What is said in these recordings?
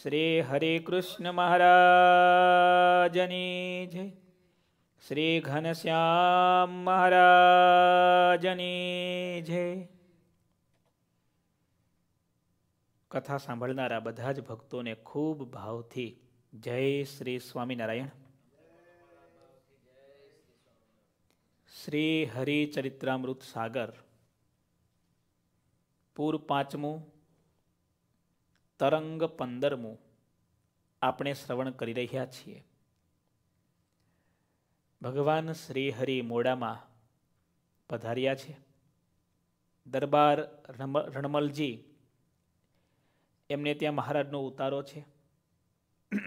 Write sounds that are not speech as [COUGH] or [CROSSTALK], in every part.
શ્રી હરે કૃષ્ણ મહારાજની જય શ્રી ઘનશ્યામ મહારાજની જય કથા સાંભળનારા બધા જ ભક્તોને ખૂબ ભાવથી જય શ્રી સ્વામિનારાયણ શ્રી હરિચરિત્રામૃત સાગર પૂર પાંચમું તરંગ પંદરમું આપણે શ્રવણ કરી રહ્યા છીએ ભગવાન શ્રી હરિ મોડામાં પધાર્યા છે દરબાર રણમલજી એમને ત્યાં મહારાજનો ઉતારો છે [CLEARS THROAT]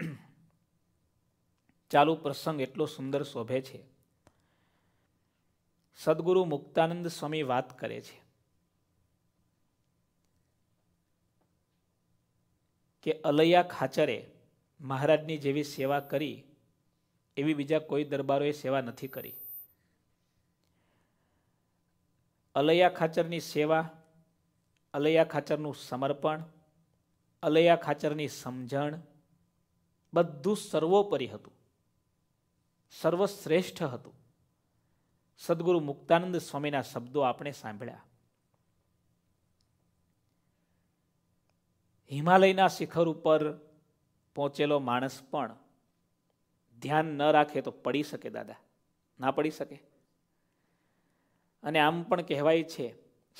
ચાલુ પ્રસંગ એટલો સુંદર શોભે છે સદગુરુ મુક્તાનંદ સ્વામી વાત કરે છે કે અલૈયા ખાચરે મહારાજની જેવી સેવા કરી એવી બીજા કોઈ દરબારોએ સેવા નથી કરી અલૈયા ખાચરની સેવા અલૈયા ખાચરનું સમર્પણ અલૈયા ખાચરની સમજણ બધું સર્વોપરી હતું સર્વશ્રેષ્ઠ હતું સદગુરુ મુક્તાનંદ સ્વામીના શબ્દો આપણે સાંભળ્યા હિમાલયના શિખર ઉપર પહોંચેલો માણસ પણ ધ્યાન ન રાખે તો પડી શકે દાદા ના પડી શકે અને આમ પણ કહેવાય છે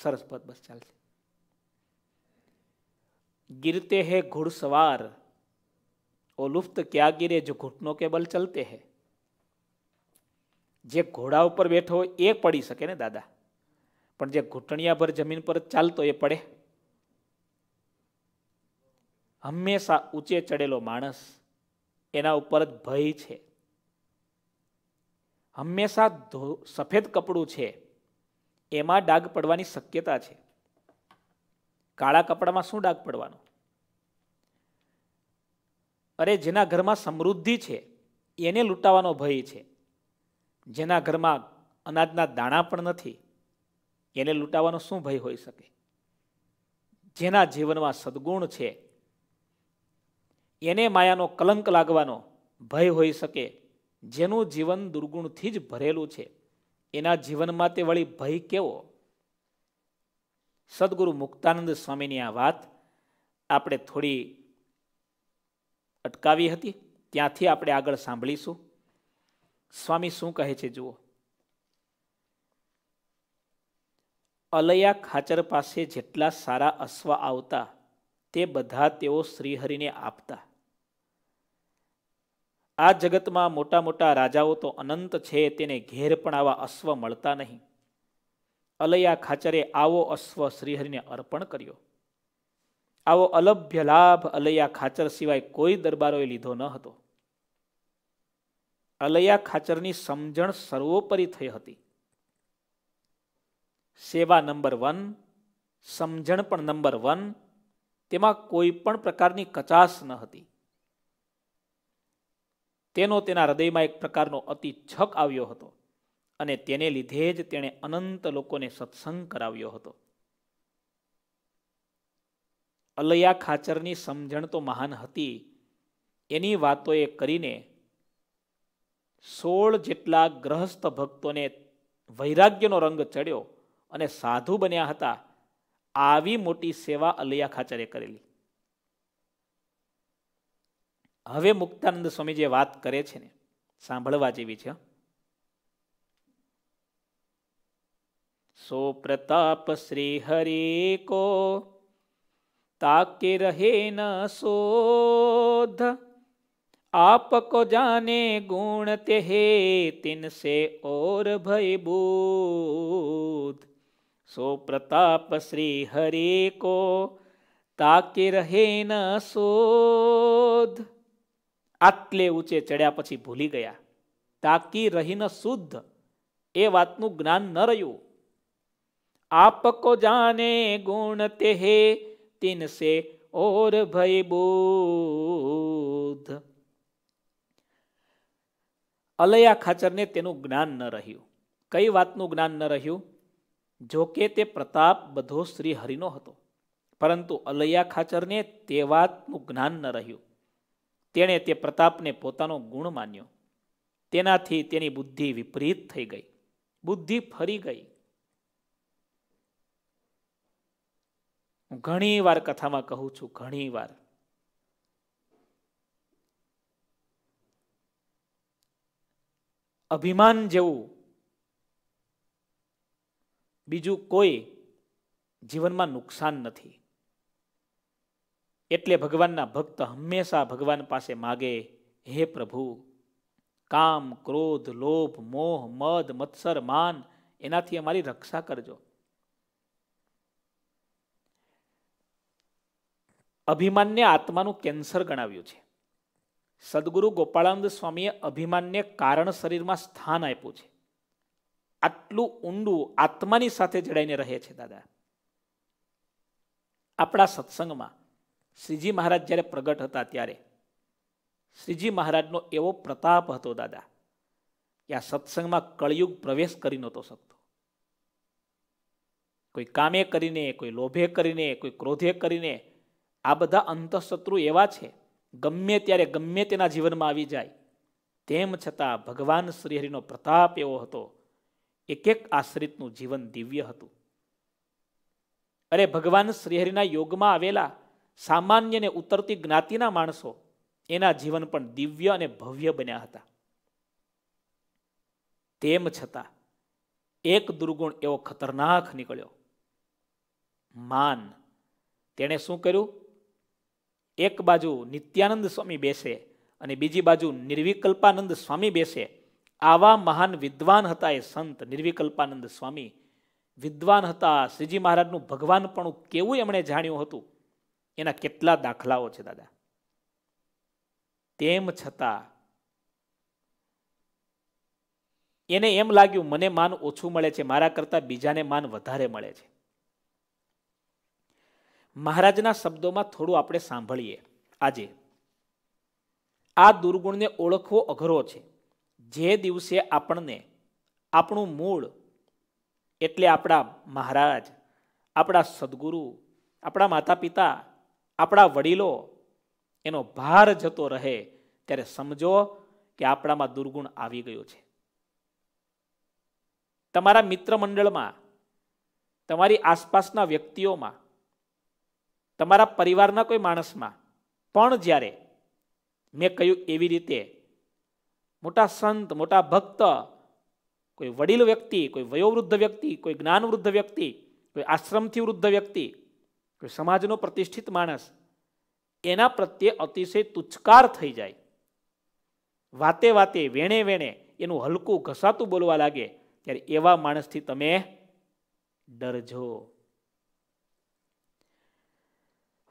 સરસ પદ બસ ચાલશે ગિરતે હે ઘુડસવાર ઓ લુફ્ત ક્યાં ગીરે જો ઘૂંટનો કેબલ ચલતે હે જે ઘોડા ઉપર બેઠો હોય એ પડી શકે ને દાદા પણ જે ઘૂંટણિયાભર જમીન પર ચાલતો એ પડે હંમેશા ઊંચે ચડેલો માણસ એના ઉપર જ ભય છે હંમેશા સફેદ કપડું છે એમાં ડાઘ પડવાની શક્યતા છે કાળા કપડામાં શું ડાગ પડવાનો અરે જેના ઘરમાં સમૃદ્ધિ છે એને લૂંટાવાનો ભય છે જેના ઘરમાં અનાજના દાણા પણ નથી એને લૂંટાવાનો શું ભય હોઈ શકે જેના જીવનમાં સદગુણ છે એને માયાનો કલંક લાગવાનો ભય હોઈ શકે જેનું જીવન દુર્ગુણથી જ ભરેલું છે એના જીવનમાં તે વળી ભય કેવો સદગુરુ મુક્તાનંદ સ્વામીની આ વાત આપણે થોડી અટકાવી હતી ત્યાંથી આપણે આગળ સાંભળીશું સ્વામી શું કહે છે જુઓ અલયા ખાચર પાસે જેટલા સારા અશ્વ આવતા તે બધા તેઓ શ્રીહરિને આપતા આ જગતમાં મોટા મોટા રાજાઓ તો અનંત છે તેને ઘેર પણ આવા અશ્વ મળતા નહીં અલૈયા ખાચરે આવો અશ્વ શ્રીહરિને અર્પણ કર્યો આવો અલભ્ય લાભ અલૈયા ખાચર સિવાય કોઈ દરબારોએ લીધો ન હતો અલૈયા ખાચરની સમજણ સર્વોપરી થઈ હતી સેવા નંબર વન સમજણ પણ નંબર વન તેમાં કોઈ પણ પ્રકારની કચાશ ન હતી તેનો તેના હૃદયમાં એક પ્રકારનો અતિ છક આવ્યો હતો અને તેને લીધે જ તેણે અનંત લોકોને સત્સંગ કરાવ્યો હતો અલૈયા ખાચરની સમજણ તો મહાન હતી એની વાતોએ કરીને સોળ જેટલા ગ્રહસ્થ ભક્તોને વૈરાગ્યનો રંગ ચડ્યો અને સાધુ બન્યા હતા આવી મોટી સેવા અલૈયા ખાચરે કરેલી હવે મુક્તાનંદ સ્વામી જે વાત કરે છે ને સાંભળવા જેવી છે સો પ્રતાપ શ્રી હરે કો ताके रहे न शोध आपको जाने गुण ते है तिन से और भय बोध સો પ્રતાપ શ્રી હરે કો તાકે રહે ન શોધ આટલે ઊંચે ચડ્યા પછી ભૂલી ગયા તાકી રહીન શુદ્ધ એ વાતનું જ્ઞાન ન રહ્યું આપકો જાને ગુણ તે હે તિનસે ઓર ભય બોધ અલયા ખાચરને તેનું જ્ઞાન ન રહ્યું કઈ વાતનું જ્ઞાન ન રહ્યું જોકે તે પ્રતાપ બધો શ્રી હરિનો હતો પરંતુ અલૈયા ખાચરને તે વાતનું જ્ઞાન ન રહ્યું તેણે તે પ્રતાપને પોતાનો ગુણ માન્યો તેનાથી તેની બુદ્ધિ વિપરીત થઈ ગઈ બુદ્ધિ ફરી ગઈ હું ઘણી વાર કથામાં કહું છું ઘણી વાર અભિમાન જેવું બીજું કોઈ જીવનમાં નુકસાન નથી એટલે ભગવાનના ભક્ત હંમેશા ભગવાન પાસે માગે હે પ્રભુ કામ ક્રોધ લોભ મોહ મદ મત્સર માન એનાથી અમારી રક્ષા કરજો અભિમાનને આત્માનું કેન્સર ગણાવ્યું છે સદગુરુ ગોપાળાનંદ સ્વામીએ અભિમાનને કારણ શરીરમાં સ્થાન આપ્યું છે આટલું ઊંડું આત્માની સાથે જડાઈને રહે છે દાદા આપણા સત્સંગમાં શ્રીજી મહારાજ જ્યારે પ્રગટ હતા ત્યારે શ્રીજી મહારાજનો એવો પ્રતાપ હતો દાદા કે આ સત્સંગમાં કળિયુગ પ્રવેશ કરી નહોતો શકતો કોઈ કામે કરીને કોઈ લોભે કરીને કોઈ ક્રોધે કરીને આ બધા અંતઃશત્રુ એવા છે ગમે ત્યારે ગમે તેના જીવનમાં આવી જાય તેમ છતાં ભગવાન શ્રીહરિનો પ્રતાપ એવો હતો એક એક આશ્રિતનું જીવન દિવ્ય હતું અરે ભગવાન શ્રીહરિના યોગમાં આવેલા સામાન્યને ઉતરતી જ્ઞાતિના માણસો એના જીવન પણ દિવ્ય અને ભવ્ય બન્યા હતા તેમ છતાં એક દુર્ગુણ એવો ખતરનાક નીકળ્યો માન તેણે શું કર્યું એક બાજુ નિત્યાનંદ સ્વામી બેસે અને બીજી બાજુ નિર્વિકલ્પાનંદ સ્વામી બેસે આવા મહાન વિદ્વાન હતા એ સંત નિર્વિકલ્પાનંદ સ્વામી વિદ્વાન હતા શ્રીજી મહારાજનું ભગવાન પણ કેવું એમણે જાણ્યું હતું એના કેટલા દાખલાઓ છે દાદા તેમ છતાં એને એમ લાગ્યું મને માન ઓછું મળે છે મારા કરતાં બીજાને માન વધારે મળે છે મહારાજના શબ્દોમાં થોડું આપણે સાંભળીએ આજે આ દુર્ગુણને ઓળખવો અઘરો છે જે દિવસે આપણને આપણું મૂળ એટલે આપણા મહારાજ આપણા સદગુરુ આપણા માતા પિતા આપણા વડીલો એનો ભાર જતો રહે ત્યારે સમજો કે આપણામાં દુર્ગુણ આવી ગયો છે તમારા મિત્ર મંડળમાં તમારી આસપાસના વ્યક્તિઓમાં તમારા પરિવારના કોઈ માણસમાં પણ જ્યારે મેં કહ્યું એવી રીતે મોટા સંત મોટા ભક્ત કોઈ વડીલ વ્યક્તિ કોઈ વયોવૃદ્ધ વ્યક્તિ કોઈ જ્ઞાનવૃદ્ધ વ્યક્તિ કોઈ આશ્રમથી વૃદ્ધ વ્યક્તિ કોઈ સમાજનો પ્રતિષ્ઠિત માણસ એના પ્રત્યે અતિશય તુચકાર થઈ જાય વાતે વાતે વેણે વેણે એનું હલકું ઘસાતું બોલવા લાગે ત્યારે એવા માણસથી તમે ડરજો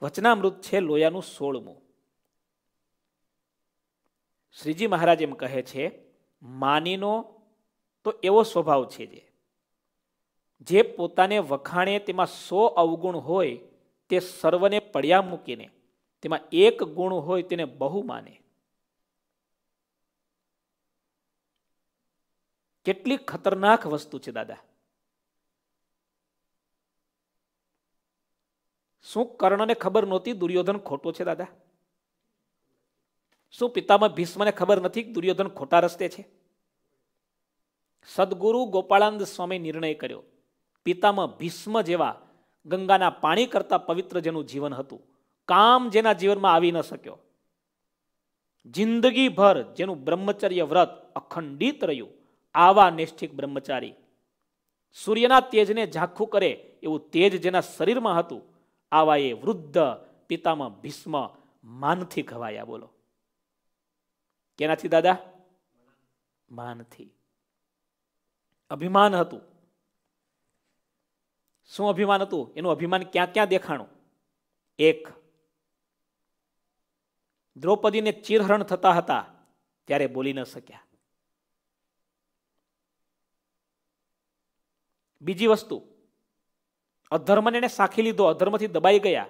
વચનામૃત છે લોયાનું સોળમું શ્રીજી મહારાજ એમ કહે છે માનીનો તો એવો સ્વભાવ છે જે જે પોતાને વખાણે તેમાં સો અવગુણ હોય તે સર્વને પડ્યા મૂકીને તેમાં એક ગુણ હોય તેને બહુ માને કેટલી ખતરનાક વસ્તુ છે દાદા શું કર્ણને ખબર નહોતી દુર્યોધન ખોટો છે દાદા શું પિતામાં ભીષ્મને ખબર નથી કે દુર્યોધન ખોટા રસ્તે છે સદગુરુ ગોપાળાનંદ સ્વામી નિર્ણય કર્યો પિતામાં ભીષ્મ જેવા ગંગાના પાણી કરતા પવિત્ર જેનું જીવન હતું કામ જેના જીવનમાં આવી ન શક્યો જિંદગીભર જેનું બ્રહ્મચર્ય વ્રત અખંડિત રહ્યું આવા નિષ્ઠિક બ્રહ્મચારી સૂર્યના તેજને ઝાંખું કરે એવું તેજ જેના શરીરમાં હતું આવા એ વૃદ્ધ પિતામાં ભીષ્મ માનથી ઘવાયા બોલો કેનાથી દાદા માનથી અભિમાન હતું શું અભિમાન હતું એનું અભિમાન ક્યાં ક્યાં દેખાણું એક દ્રૌપદીને ચિરહરણ થતા હતા ત્યારે બોલી ન શક્યા બીજી વસ્તુ અધર્મને એને સાખી લીધો અધર્મથી દબાઈ ગયા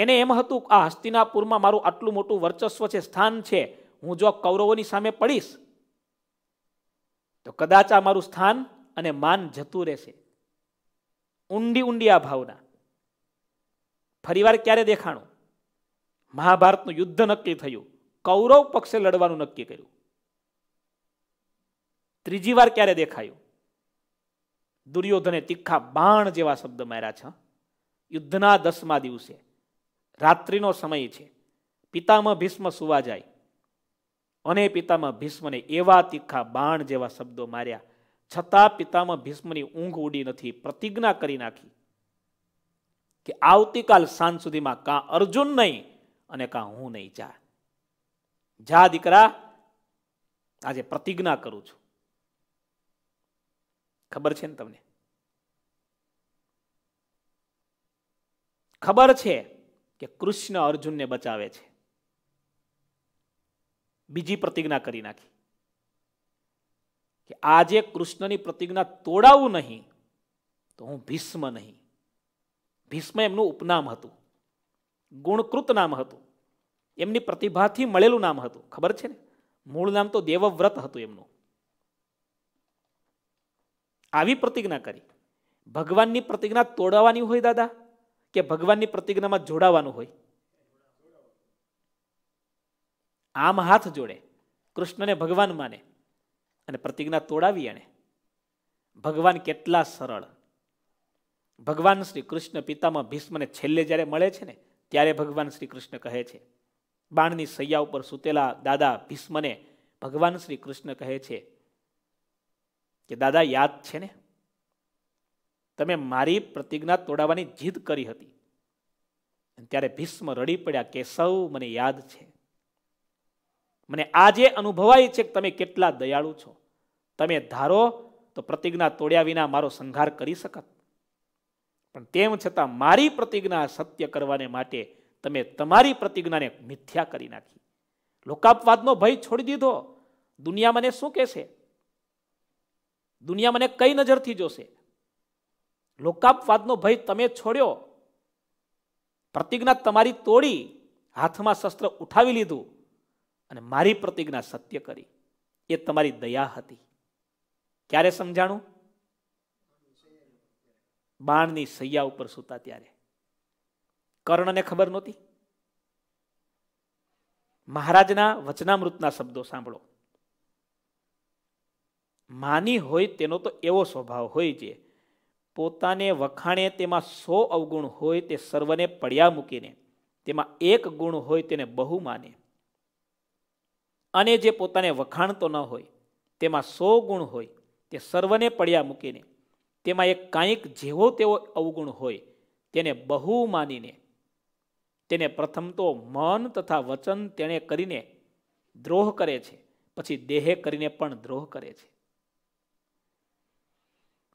એને એમ હતું આ હસ્તિનાપુરમાં મારું આટલું મોટું વર્ચસ્વ છે સ્થાન છે હું જો કૌરવોની સામે પડીશ તો કદાચ આ મારું સ્થાન અને માન જતું રહેશે ઊંડી ઊંડી આ ભાવના ફરીવાર ક્યારે દેખાણું મહાભારતનું યુદ્ધ નક્કી થયું કૌરવ પક્ષે લડવાનું નક્કી કર્યું ત્રીજી વાર ક્યારે દેખાયું દુર્યોધને તીખા બાણ જેવા શબ્દ માર્યા છે યુદ્ધના દસમા દિવસે રાત્રિનો સમય છે પિતામાં ભીષ્મ સુવા જાય અને પિતામાં ભીષ્મને એવા તીખા બાણ જેવા શબ્દો માર્યા છતાં પિતામાં ભીષ્મની ઊંઘ ઉડી નથી પ્રતિજ્ઞા કરી નાખી કે આવતીકાલ સાંજ સુધીમાં કાં અર્જુન નહીં અને કાં હું નહીં જા જા દીકરા આજે પ્રતિજ્ઞા કરું છું ખબર છે ને તમને ખબર છે કે કૃષ્ણ અર્જુનને બચાવે છે બીજી પ્રતિજ્ઞા કરી નાખી કે આજે કૃષ્ણની પ્રતિજ્ઞા તોડાવું નહીં તો હું ભીષ્મ નહીં ભીષ્મ એમનું ઉપનામ હતું ગુણકૃત નામ હતું એમની પ્રતિભાથી મળેલું નામ હતું ખબર છે ને મૂળ નામ તો દેવવ્રત હતું એમનું આવી પ્રતિજ્ઞા કરી ભગવાનની પ્રતિજ્ઞા તોડાવવાની હોય દાદા કે ભગવાનની પ્રતિજ્ઞામાં જોડાવાનું હોય આમ હાથ જોડે કૃષ્ણને ભગવાન માને અને પ્રતિજ્ઞા તોડાવી એણે ભગવાન કેટલા સરળ ભગવાન શ્રી કૃષ્ણ પિતામાં ભીષ્મને છેલ્લે જ્યારે મળે છે ને ત્યારે ભગવાન શ્રી કૃષ્ણ કહે છે બાણની સૈયા ઉપર સૂતેલા દાદા ભીષ્મને ભગવાન શ્રી કૃષ્ણ કહે છે કે દાદા યાદ છે ને તમે મારી પ્રતિજ્ઞા તોડાવવાની જીદ કરી હતી ત્યારે ભીષ્મ રડી પડ્યા કેશવ મને યાદ છે મને આજે અનુભવાય છે કે તમે કેટલા દયાળુ છો તમે ધારો તો પ્રતિજ્ઞા તોડ્યા વિના મારો સંહાર કરી શકત પણ તેમ છતાં મારી પ્રતિજ્ઞા સત્ય કરવાને માટે તમે તમારી પ્રતિજ્ઞાને મિથ્યા કરી નાખી લોકાપવાદનો ભય છોડી દીધો દુનિયા મને શું કહેશે દુનિયા મને કઈ નજરથી જોશે લોકાપવાદનો ભય તમે છોડ્યો પ્રતિજ્ઞા તમારી તોડી હાથમાં શસ્ત્ર ઉઠાવી લીધું અને મારી પ્રતિજ્ઞા સત્ય કરી એ તમારી દયા હતી ક્યારે સમજાણું બાણની સૈયા ઉપર સૂતા ત્યારે કર્ણને ખબર નહોતી મહારાજના વચનામૃતના શબ્દો સાંભળો માની હોય તેનો તો એવો સ્વભાવ હોય છે પોતાને વખાણે તેમાં સો અવગુણ હોય તે સર્વને પડ્યા મૂકીને તેમાં એક ગુણ હોય તેને બહુ માને અને જે પોતાને વખાણતો ન હોય તેમાં સો ગુણ હોય તે સર્વને પડ્યા મૂકીને તેમાં એક કાંઈક જેવો તેવો અવગુણ હોય તેને બહુ માનીને તેને પ્રથમ તો મન તથા વચન તેણે કરીને દ્રોહ કરે છે પછી દેહે કરીને પણ દ્રોહ કરે છે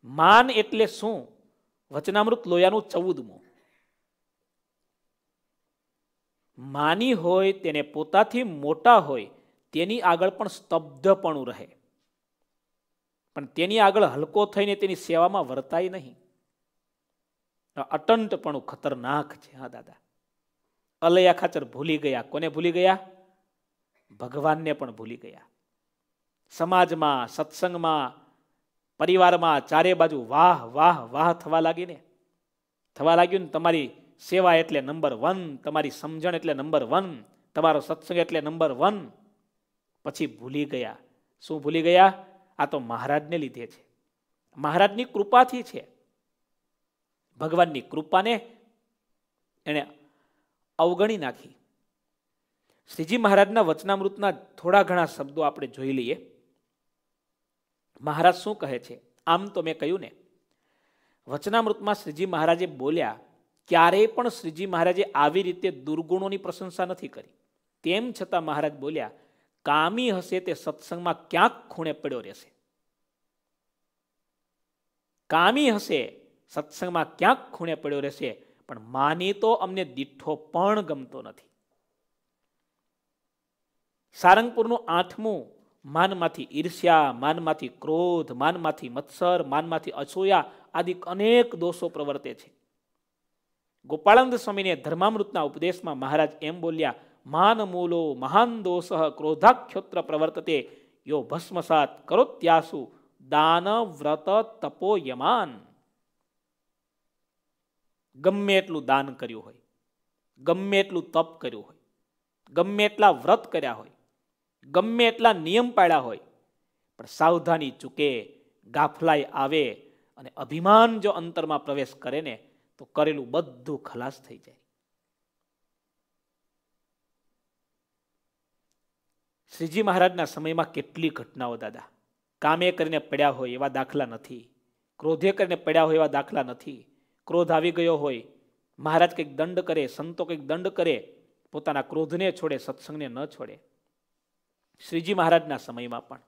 માન એટલે શું વચનામૃત લોયાનું ચૌદમું માની હોય તેને પોતાથી મોટા હોય તેની આગળ પણ સ્તબ્ધપણું રહે પણ તેની આગળ હલકો થઈને તેની સેવામાં વર્તાય નહીં અટંટપણું ખતરનાક છે હા દાદા અલયા ખાચર ભૂલી ગયા કોને ભૂલી ગયા ભગવાનને પણ ભૂલી ગયા સમાજમાં સત્સંગમાં પરિવારમાં ચારે બાજુ વાહ વાહ વાહ થવા લાગીને થવા લાગ્યું ને તમારી સેવા એટલે નંબર વન તમારી સમજણ એટલે નંબર વન તમારો સત્સંગ એટલે નંબર વન પછી ભૂલી ગયા શું ભૂલી ગયા આ તો મહારાજને લીધે છે મહારાજની કૃપાથી છે ભગવાનની કૃપાને એણે અવગણી નાખી શ્રીજી મહારાજના વચનામૃતના થોડા ઘણા શબ્દો આપણે જોઈ લઈએ મહારાજ શું કહે છે આમ તો મેં કહ્યું ને વચનામૃતમાં શ્રીજી મહારાજે બોલ્યા ક્યારેય પણ શ્રીજી મહારાજે આવી રીતે દુર્ગુણોની પ્રશંસા નથી કરી તેમ છતાં મહારાજ બોલ્યા કામી હશે તે સત્સંગમાં ક્યાંક ખૂણે પડ્યો રહેશે કામી હશે સત્સંગમાં ક્યાંક ખૂણે પડ્યો રહેશે પણ માની તો અમને દીઠો પણ ગમતો નથી સારંગપુરનું આઠમું માનમાંથી ઈર્ષ્યા માનમાંથી ક્રોધ માનમાંથી મત્સર માનમાંથી અસોયા આદિ અનેક દોષો પ્રવર્તે છે ગોપાળાનંદ સ્વામીને ધર્મામૃતના ઉપદેશમાં મહારાજ એમ બોલ્યા માન મૂલો મહાન દોષ ક્રોધાક્ષોત્ર પ્રવર્તતે યો ભસ્મસાત કરો ત્યાસુ દાન વ્રત તપો યમાન ગમે એટલું દાન કર્યું હોય ગમે એટલું તપ કર્યું હોય ગમે એટલા વ્રત કર્યા હોય ગમે એટલા નિયમ પાડ્યા હોય પણ સાવધાની ચૂકે ગાફલાઈ આવે અને અભિમાન જો અંતરમાં પ્રવેશ કરે ને તો કરેલું બધું ખલાસ થઈ જાય શ્રીજી મહારાજના સમયમાં કેટલી ઘટનાઓ દાદા કામે કરીને પડ્યા હોય એવા દાખલા નથી ક્રોધે કરીને પડ્યા હોય એવા દાખલા નથી ક્રોધ આવી ગયો હોય મહારાજ કંઈક દંડ કરે સંતો કંઈક દંડ કરે પોતાના ક્રોધને છોડે સત્સંગને ન છોડે શ્રીજી મહારાજના સમયમાં પણ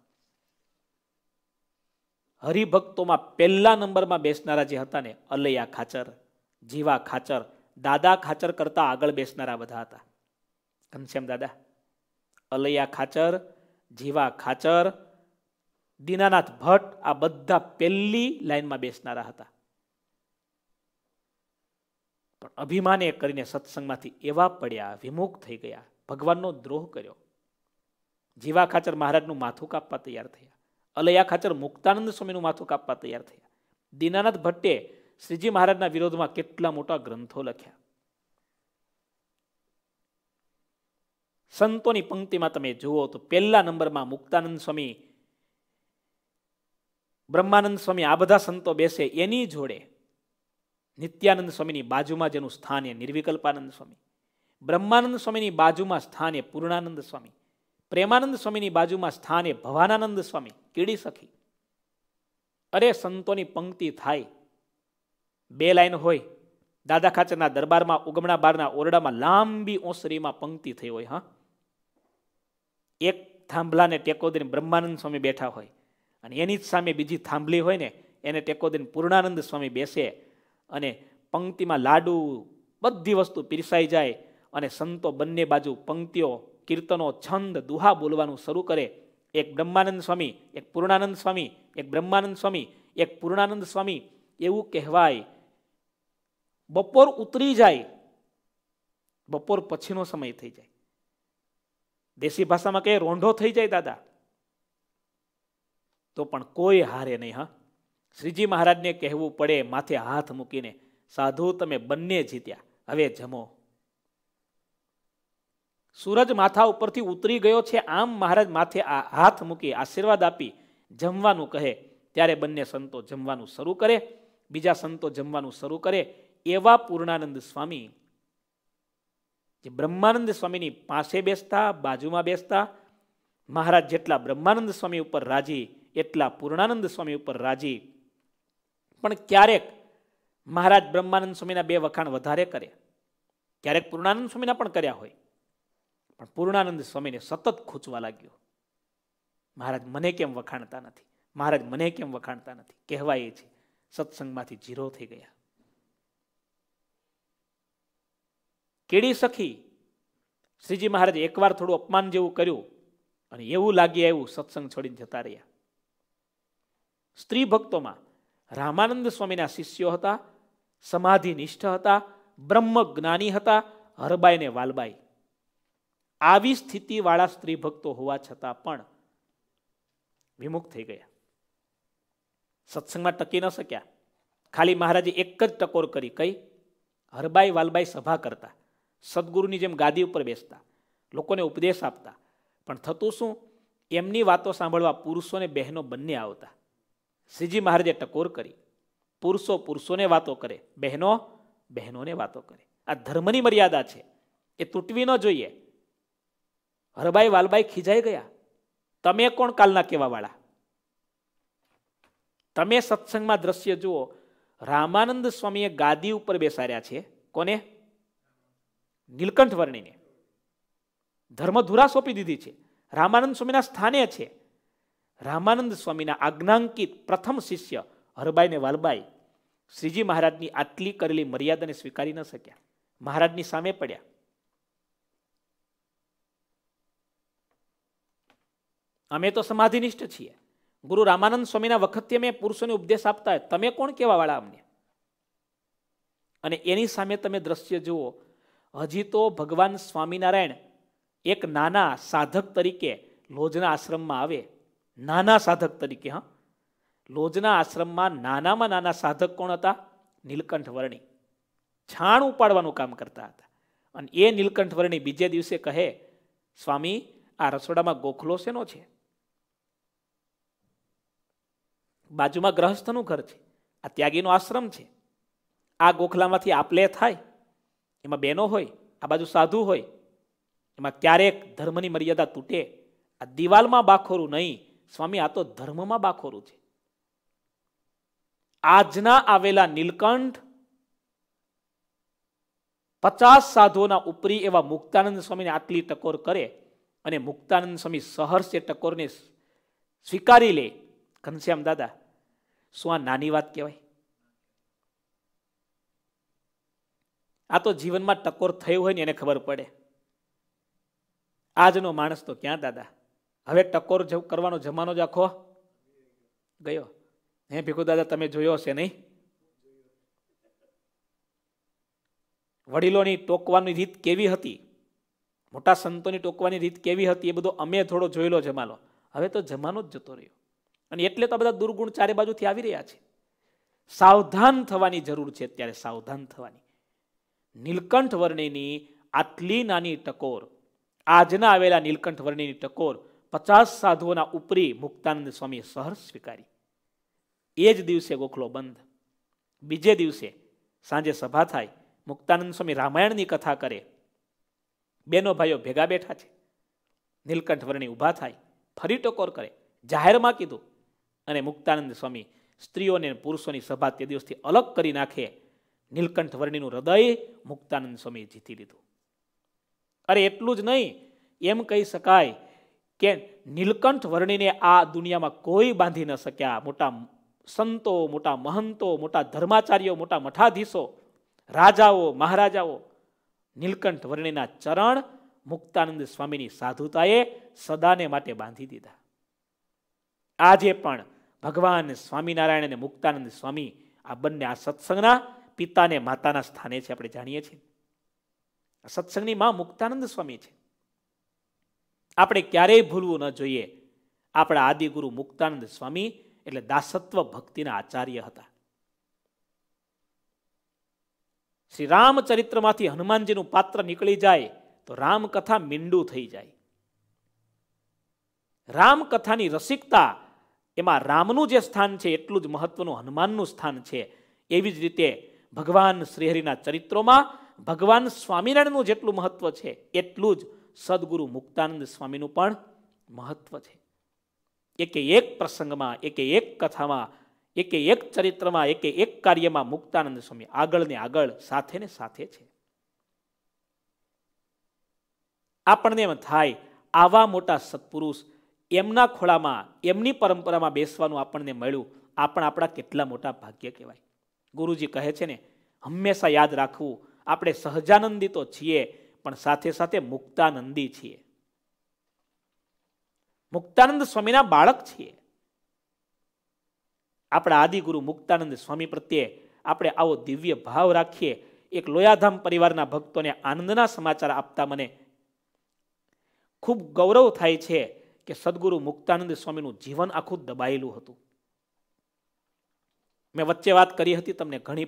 હરિભક્તોમાં પહેલા નંબરમાં બેસનારા જે હતા ને અલૈયા ખાચર જીવા ખાચર દાદા ખાચર કરતા આગળ બેસનારા બધા હતા ઘનશ્યામ દાદા અલૈયા ખાચર જીવા ખાચર દીનાનાથ ભટ્ટ આ બધા પહેલી લાઈનમાં બેસનારા હતા પણ અભિમાને કરીને સત્સંગમાંથી એવા પડ્યા વિમુખ થઈ ગયા ભગવાનનો દ્રોહ કર્યો જીવા ખાચર મહારાજનું માથું કાપવા તૈયાર થયા અલયા ખાચર મુક્તાનંદ સ્વામીનું માથું કાપવા તૈયાર થયા દીનાનાથ ભટ્ટે શ્રીજી મહારાજના વિરોધમાં કેટલા મોટા ગ્રંથો લખ્યા સંતોની પંક્તિમાં તમે જુઓ તો પહેલા નંબરમાં મુક્તાનંદ સ્વામી બ્રહ્માનંદ સ્વામી આ બધા સંતો બેસે એની જોડે નિત્યાનંદ સ્વામીની બાજુમાં જેનું સ્થાન એ નિર્વિકલ્પાનંદ સ્વામી બ્રહ્માનંદ સ્વામીની બાજુમાં સ્થાન એ પૂર્ણાનંદ સ્વામી પ્રેમાનંદ સ્વામીની બાજુમાં સ્થાને ભવાનાનંદ સ્વામી કીડી સખી અરે સંતોની પંક્તિ થાય બે લાઈન હોય દાદા ખાચરના દરબારમાં ઉગમણા બારના ઓરડામાં લાંબી ઓસરીમાં પંક્તિ થઈ હોય હા એક થાંભલાને ટેકો દઈને બ્રહ્માનંદ સ્વામી બેઠા હોય અને એની જ સામે બીજી થાંભલી હોય ને એને ટેકો દઈને પૂર્ણાનંદ સ્વામી બેસે અને પંક્તિમાં લાડુ બધી વસ્તુ પીરસાઈ જાય અને સંતો બંને બાજુ પંક્તિઓ કીર્તનો છંદ દુહા બોલવાનું શરૂ કરે એક બ્રહ્માનંદ સ્વામી એક પૂર્ણાનંદ સ્વામી એક બ્રહ્માનંદ સ્વામી એક પૂર્ણાનંદ સ્વામી એવું કહેવાય બપોર ઉતરી જાય બપોર પછીનો સમય થઈ જાય દેશી ભાષામાં કહે રોંઢો થઈ જાય દાદા તો પણ કોઈ હારે નહીં હા શ્રીજી મહારાજને કહેવું પડે માથે હાથ મૂકીને સાધુ તમે બંને જીત્યા હવે જમો સૂરજ માથા ઉપરથી ઉતરી ગયો છે આમ મહારાજ માથે હાથ મૂકી આશીર્વાદ આપી જમવાનું કહે ત્યારે બંને સંતો જમવાનું શરૂ કરે બીજા સંતો જમવાનું શરૂ કરે એવા પૂર્ણાનંદ સ્વામી જે બ્રહ્માનંદ સ્વામીની પાસે બેસતા બાજુમાં બેસતા મહારાજ જેટલા બ્રહ્માનંદ સ્વામી ઉપર રાજી એટલા પૂર્ણાનંદ સ્વામી ઉપર રાજી પણ ક્યારેક મહારાજ બ્રહ્માનંદ સ્વામીના બે વખાણ વધારે કરે ક્યારેક પૂર્ણાનંદ સ્વામીના પણ કર્યા હોય પણ પૂર્ણાનંદ સ્વામીને સતત ખૂંચવા લાગ્યો મહારાજ મને કેમ વખાણતા નથી મહારાજ મને કેમ વખાણતા નથી કહેવાય છે સત્સંગમાંથી જીરો થઈ ગયા કેડી સખી શ્રીજી મહારાજ એકવાર થોડું અપમાન જેવું કર્યું અને એવું લાગી એવું સત્સંગ છોડીને જતા રહ્યા સ્ત્રી ભક્તોમાં રામાનંદ સ્વામીના શિષ્યો હતા સમાધિ નિષ્ઠ હતા બ્રહ્મ જ્ઞાની હતા હરબાઈ ને વાલબાઈ આવી સ્થિતિવાળા સ્ત્રી ભક્તો હોવા છતાં પણ વિમુખ થઈ ગયા સત્સંગમાં ટકી ન શક્યા ખાલી મહારાજે એક જ ટકોર કરી કઈ હરબાઈ વાલબાઈ સભા કરતા સદગુરુની જેમ ગાદી ઉપર બેસતા લોકોને ઉપદેશ આપતા પણ થતું શું એમની વાતો સાંભળવા પુરુષો ને બહેનો બંને આવતા શ્રીજી મહારાજે ટકોર કરી પુરુષો પુરુષોને વાતો કરે બહેનો બહેનોને વાતો કરે આ ધર્મની મર્યાદા છે એ તૂટવી ન જોઈએ હરભાઈ વાલબાઈ ખીજાઈ ગયા તમે કોણ કાલના વાળા તમે સત્સંગમાં દ્રશ્ય જુઓ રામાનંદ સ્વામીએ ગાદી ઉપર બેસાડ્યા છે કોને નીલકંઠ વર્ણીને ધર્મધુરા સોંપી દીધી છે રામાનંદ સ્વામીના સ્થાને છે રામાનંદ સ્વામીના આજ્ઞાંકિત પ્રથમ શિષ્ય હરબાઈ ને વાલબાઈ શ્રીજી મહારાજની આટલી કરેલી મર્યાદાને સ્વીકારી ન શક્યા મહારાજની સામે પડ્યા અમે તો સમાધિનિષ્ઠ છીએ ગુરુ રામાનંદ સ્વામીના વખતે મેં પુરુષોને ઉપદેશ આપતા તમે કોણ કેવા વાળા અમને અને એની સામે તમે દ્રશ્ય જુઓ હજી તો ભગવાન સ્વામિનારાયણ એક નાના સાધક તરીકે લોજના આશ્રમમાં આવે નાના સાધક તરીકે હા લોજના આશ્રમમાં નાનામાં નાના સાધક કોણ હતા નીલકંઠ વર્ણી છાણ ઉપાડવાનું કામ કરતા હતા અને એ નીલકંઠ વર્ણી બીજે દિવસે કહે સ્વામી આ રસોડામાં ગોખલો શેનો છે બાજુમાં ગ્રહસ્થનું ઘર છે આ ત્યાગીનો આશ્રમ છે આ ગોખલામાંથી આપલે થાય એમાં બહેનો હોય આ બાજુ સાધુ હોય એમાં ક્યારેક ધર્મની મર્યાદા તૂટે આ દિવાલમાં બાખોરું નહીં સ્વામી આ તો ધર્મમાં બાખોરું છે આજના આવેલા નીલકંઠ પચાસ સાધુઓના ઉપરી એવા મુક્તાનંદ સ્વામીને આટલી ટકોર કરે અને મુક્તાનંદ સ્વામી સહર્ષે ટકોરને સ્વીકારી લે ઘનશ્યામ દાદા શું આ નાની વાત કહેવાય આ તો જીવનમાં ટકોર થયું હોય ને એને ખબર પડે આજનો માણસ તો ક્યાં દાદા હવે ટકોર કરવાનો જમાનો જ આખો ગયો હે ભીખુ દાદા તમે જોયો હશે નહીં વડીલોની ટોકવાની રીત કેવી હતી મોટા સંતોની ટોકવાની રીત કેવી હતી એ બધો અમે થોડો જોયેલો જમાલો હવે તો જમાનો જ જતો રહ્યો અને એટલે તો બધા દુર્ગુણ ચારે બાજુથી આવી રહ્યા છે સાવધાન થવાની જરૂર છે ત્યારે સાવધાન થવાની નીલકંઠ વર્ણિની આટલી નાની ટકોર આજના આવેલા નીલકંઠ વર્ણિની ટકોર પચાસ સાધુઓના ઉપરી મુક્તાનંદ સ્વામી સહર સ્વીકારી એ જ દિવસે ગોખલો બંધ બીજે દિવસે સાંજે સભા થાય મુક્તાનંદ સ્વામી રામાયણની કથા કરે બેનો ભાઈઓ ભેગા બેઠા છે નીલકંઠ વર્ણી ઊભા થાય ફરી ટકોર કરે જાહેરમાં કીધું અને મુક્તાનંદ સ્વામી સ્ત્રીઓને પુરુષોની સભા તે દિવસથી અલગ કરી નાખે નીલકંઠ વર્ણીનું હૃદય મુક્તાનંદ સ્વામી જીતી લીધું અરે એટલું જ નહીં એમ કહી શકાય કે નીલકંઠ વર્ણીને આ દુનિયામાં કોઈ બાંધી ન શક્યા મોટા સંતો મોટા મહંતો મોટા ધર્માચાર્યો મોટા મઠાધીશો રાજાઓ મહારાજાઓ નીલકંઠ વર્ણીના ચરણ મુક્તાનંદ સ્વામીની સાધુતાએ સદાને માટે બાંધી દીધા આજે પણ ભગવાન સ્વામિનારાયણ અને મુક્તાનંદ સ્વામી આ બંને આ સત્સંગના પિતા પિતાને માતાના સ્થાને છે આપણે જાણીએ છીએ સત્સંગની માં મુક્તાનંદ સ્વામી છે આપણે ક્યારેય ભૂલવું ન જોઈએ આપણા આદિગુરુ મુક્તાનંદ સ્વામી એટલે દાસત્વ ભક્તિના આચાર્ય હતા શ્રી રામચરિત્રમાંથી હનુમાનજીનું પાત્ર નીકળી જાય તો રામકથા મીંડું થઈ જાય રામકથાની રસિકતા એમાં રામનું જે સ્થાન છે એટલું જ મહત્વનું હનુમાનનું સ્થાન છે એવી જ રીતે ભગવાન શ્રીહરિના ચરિત્રોમાં ભગવાન સ્વામિનારાયણનું જેટલું મહત્વ છે એટલું જ સદગુરુ મુક્તાનંદ સ્વામીનું પણ મહત્વ છે એકે એક પ્રસંગમાં એકે એક કથામાં એકે એક ચરિત્રમાં એકે એક કાર્યમાં મુક્તાનંદ સ્વામી આગળ ને આગળ સાથે ને સાથે છે આપણને એમ થાય આવા મોટા સત્પુરુષ એમના ખોળામાં એમની પરંપરામાં બેસવાનું આપણને મળ્યું આ પણ આપણા કેટલા મોટા ભાગ્ય કહેવાય ગુરુજી કહે છે ને હંમેશા યાદ રાખવું આપણે સહજાનંદી તો છીએ પણ સાથે સાથે મુક્તાનંદી છીએ મુક્તાનંદ સ્વામીના બાળક છીએ આપણા આદિગુરુ મુક્તાનંદ સ્વામી પ્રત્યે આપણે આવો દિવ્ય ભાવ રાખીએ એક લોયાધામ પરિવારના ભક્તોને આનંદના સમાચાર આપતા મને ખૂબ ગૌરવ થાય છે કે સદગુરુ મુક્તાનંદ સ્વામીનું જીવન આખું દબાયેલું હતું મેં વચ્ચે વાત કરી હતી તમને ઘણી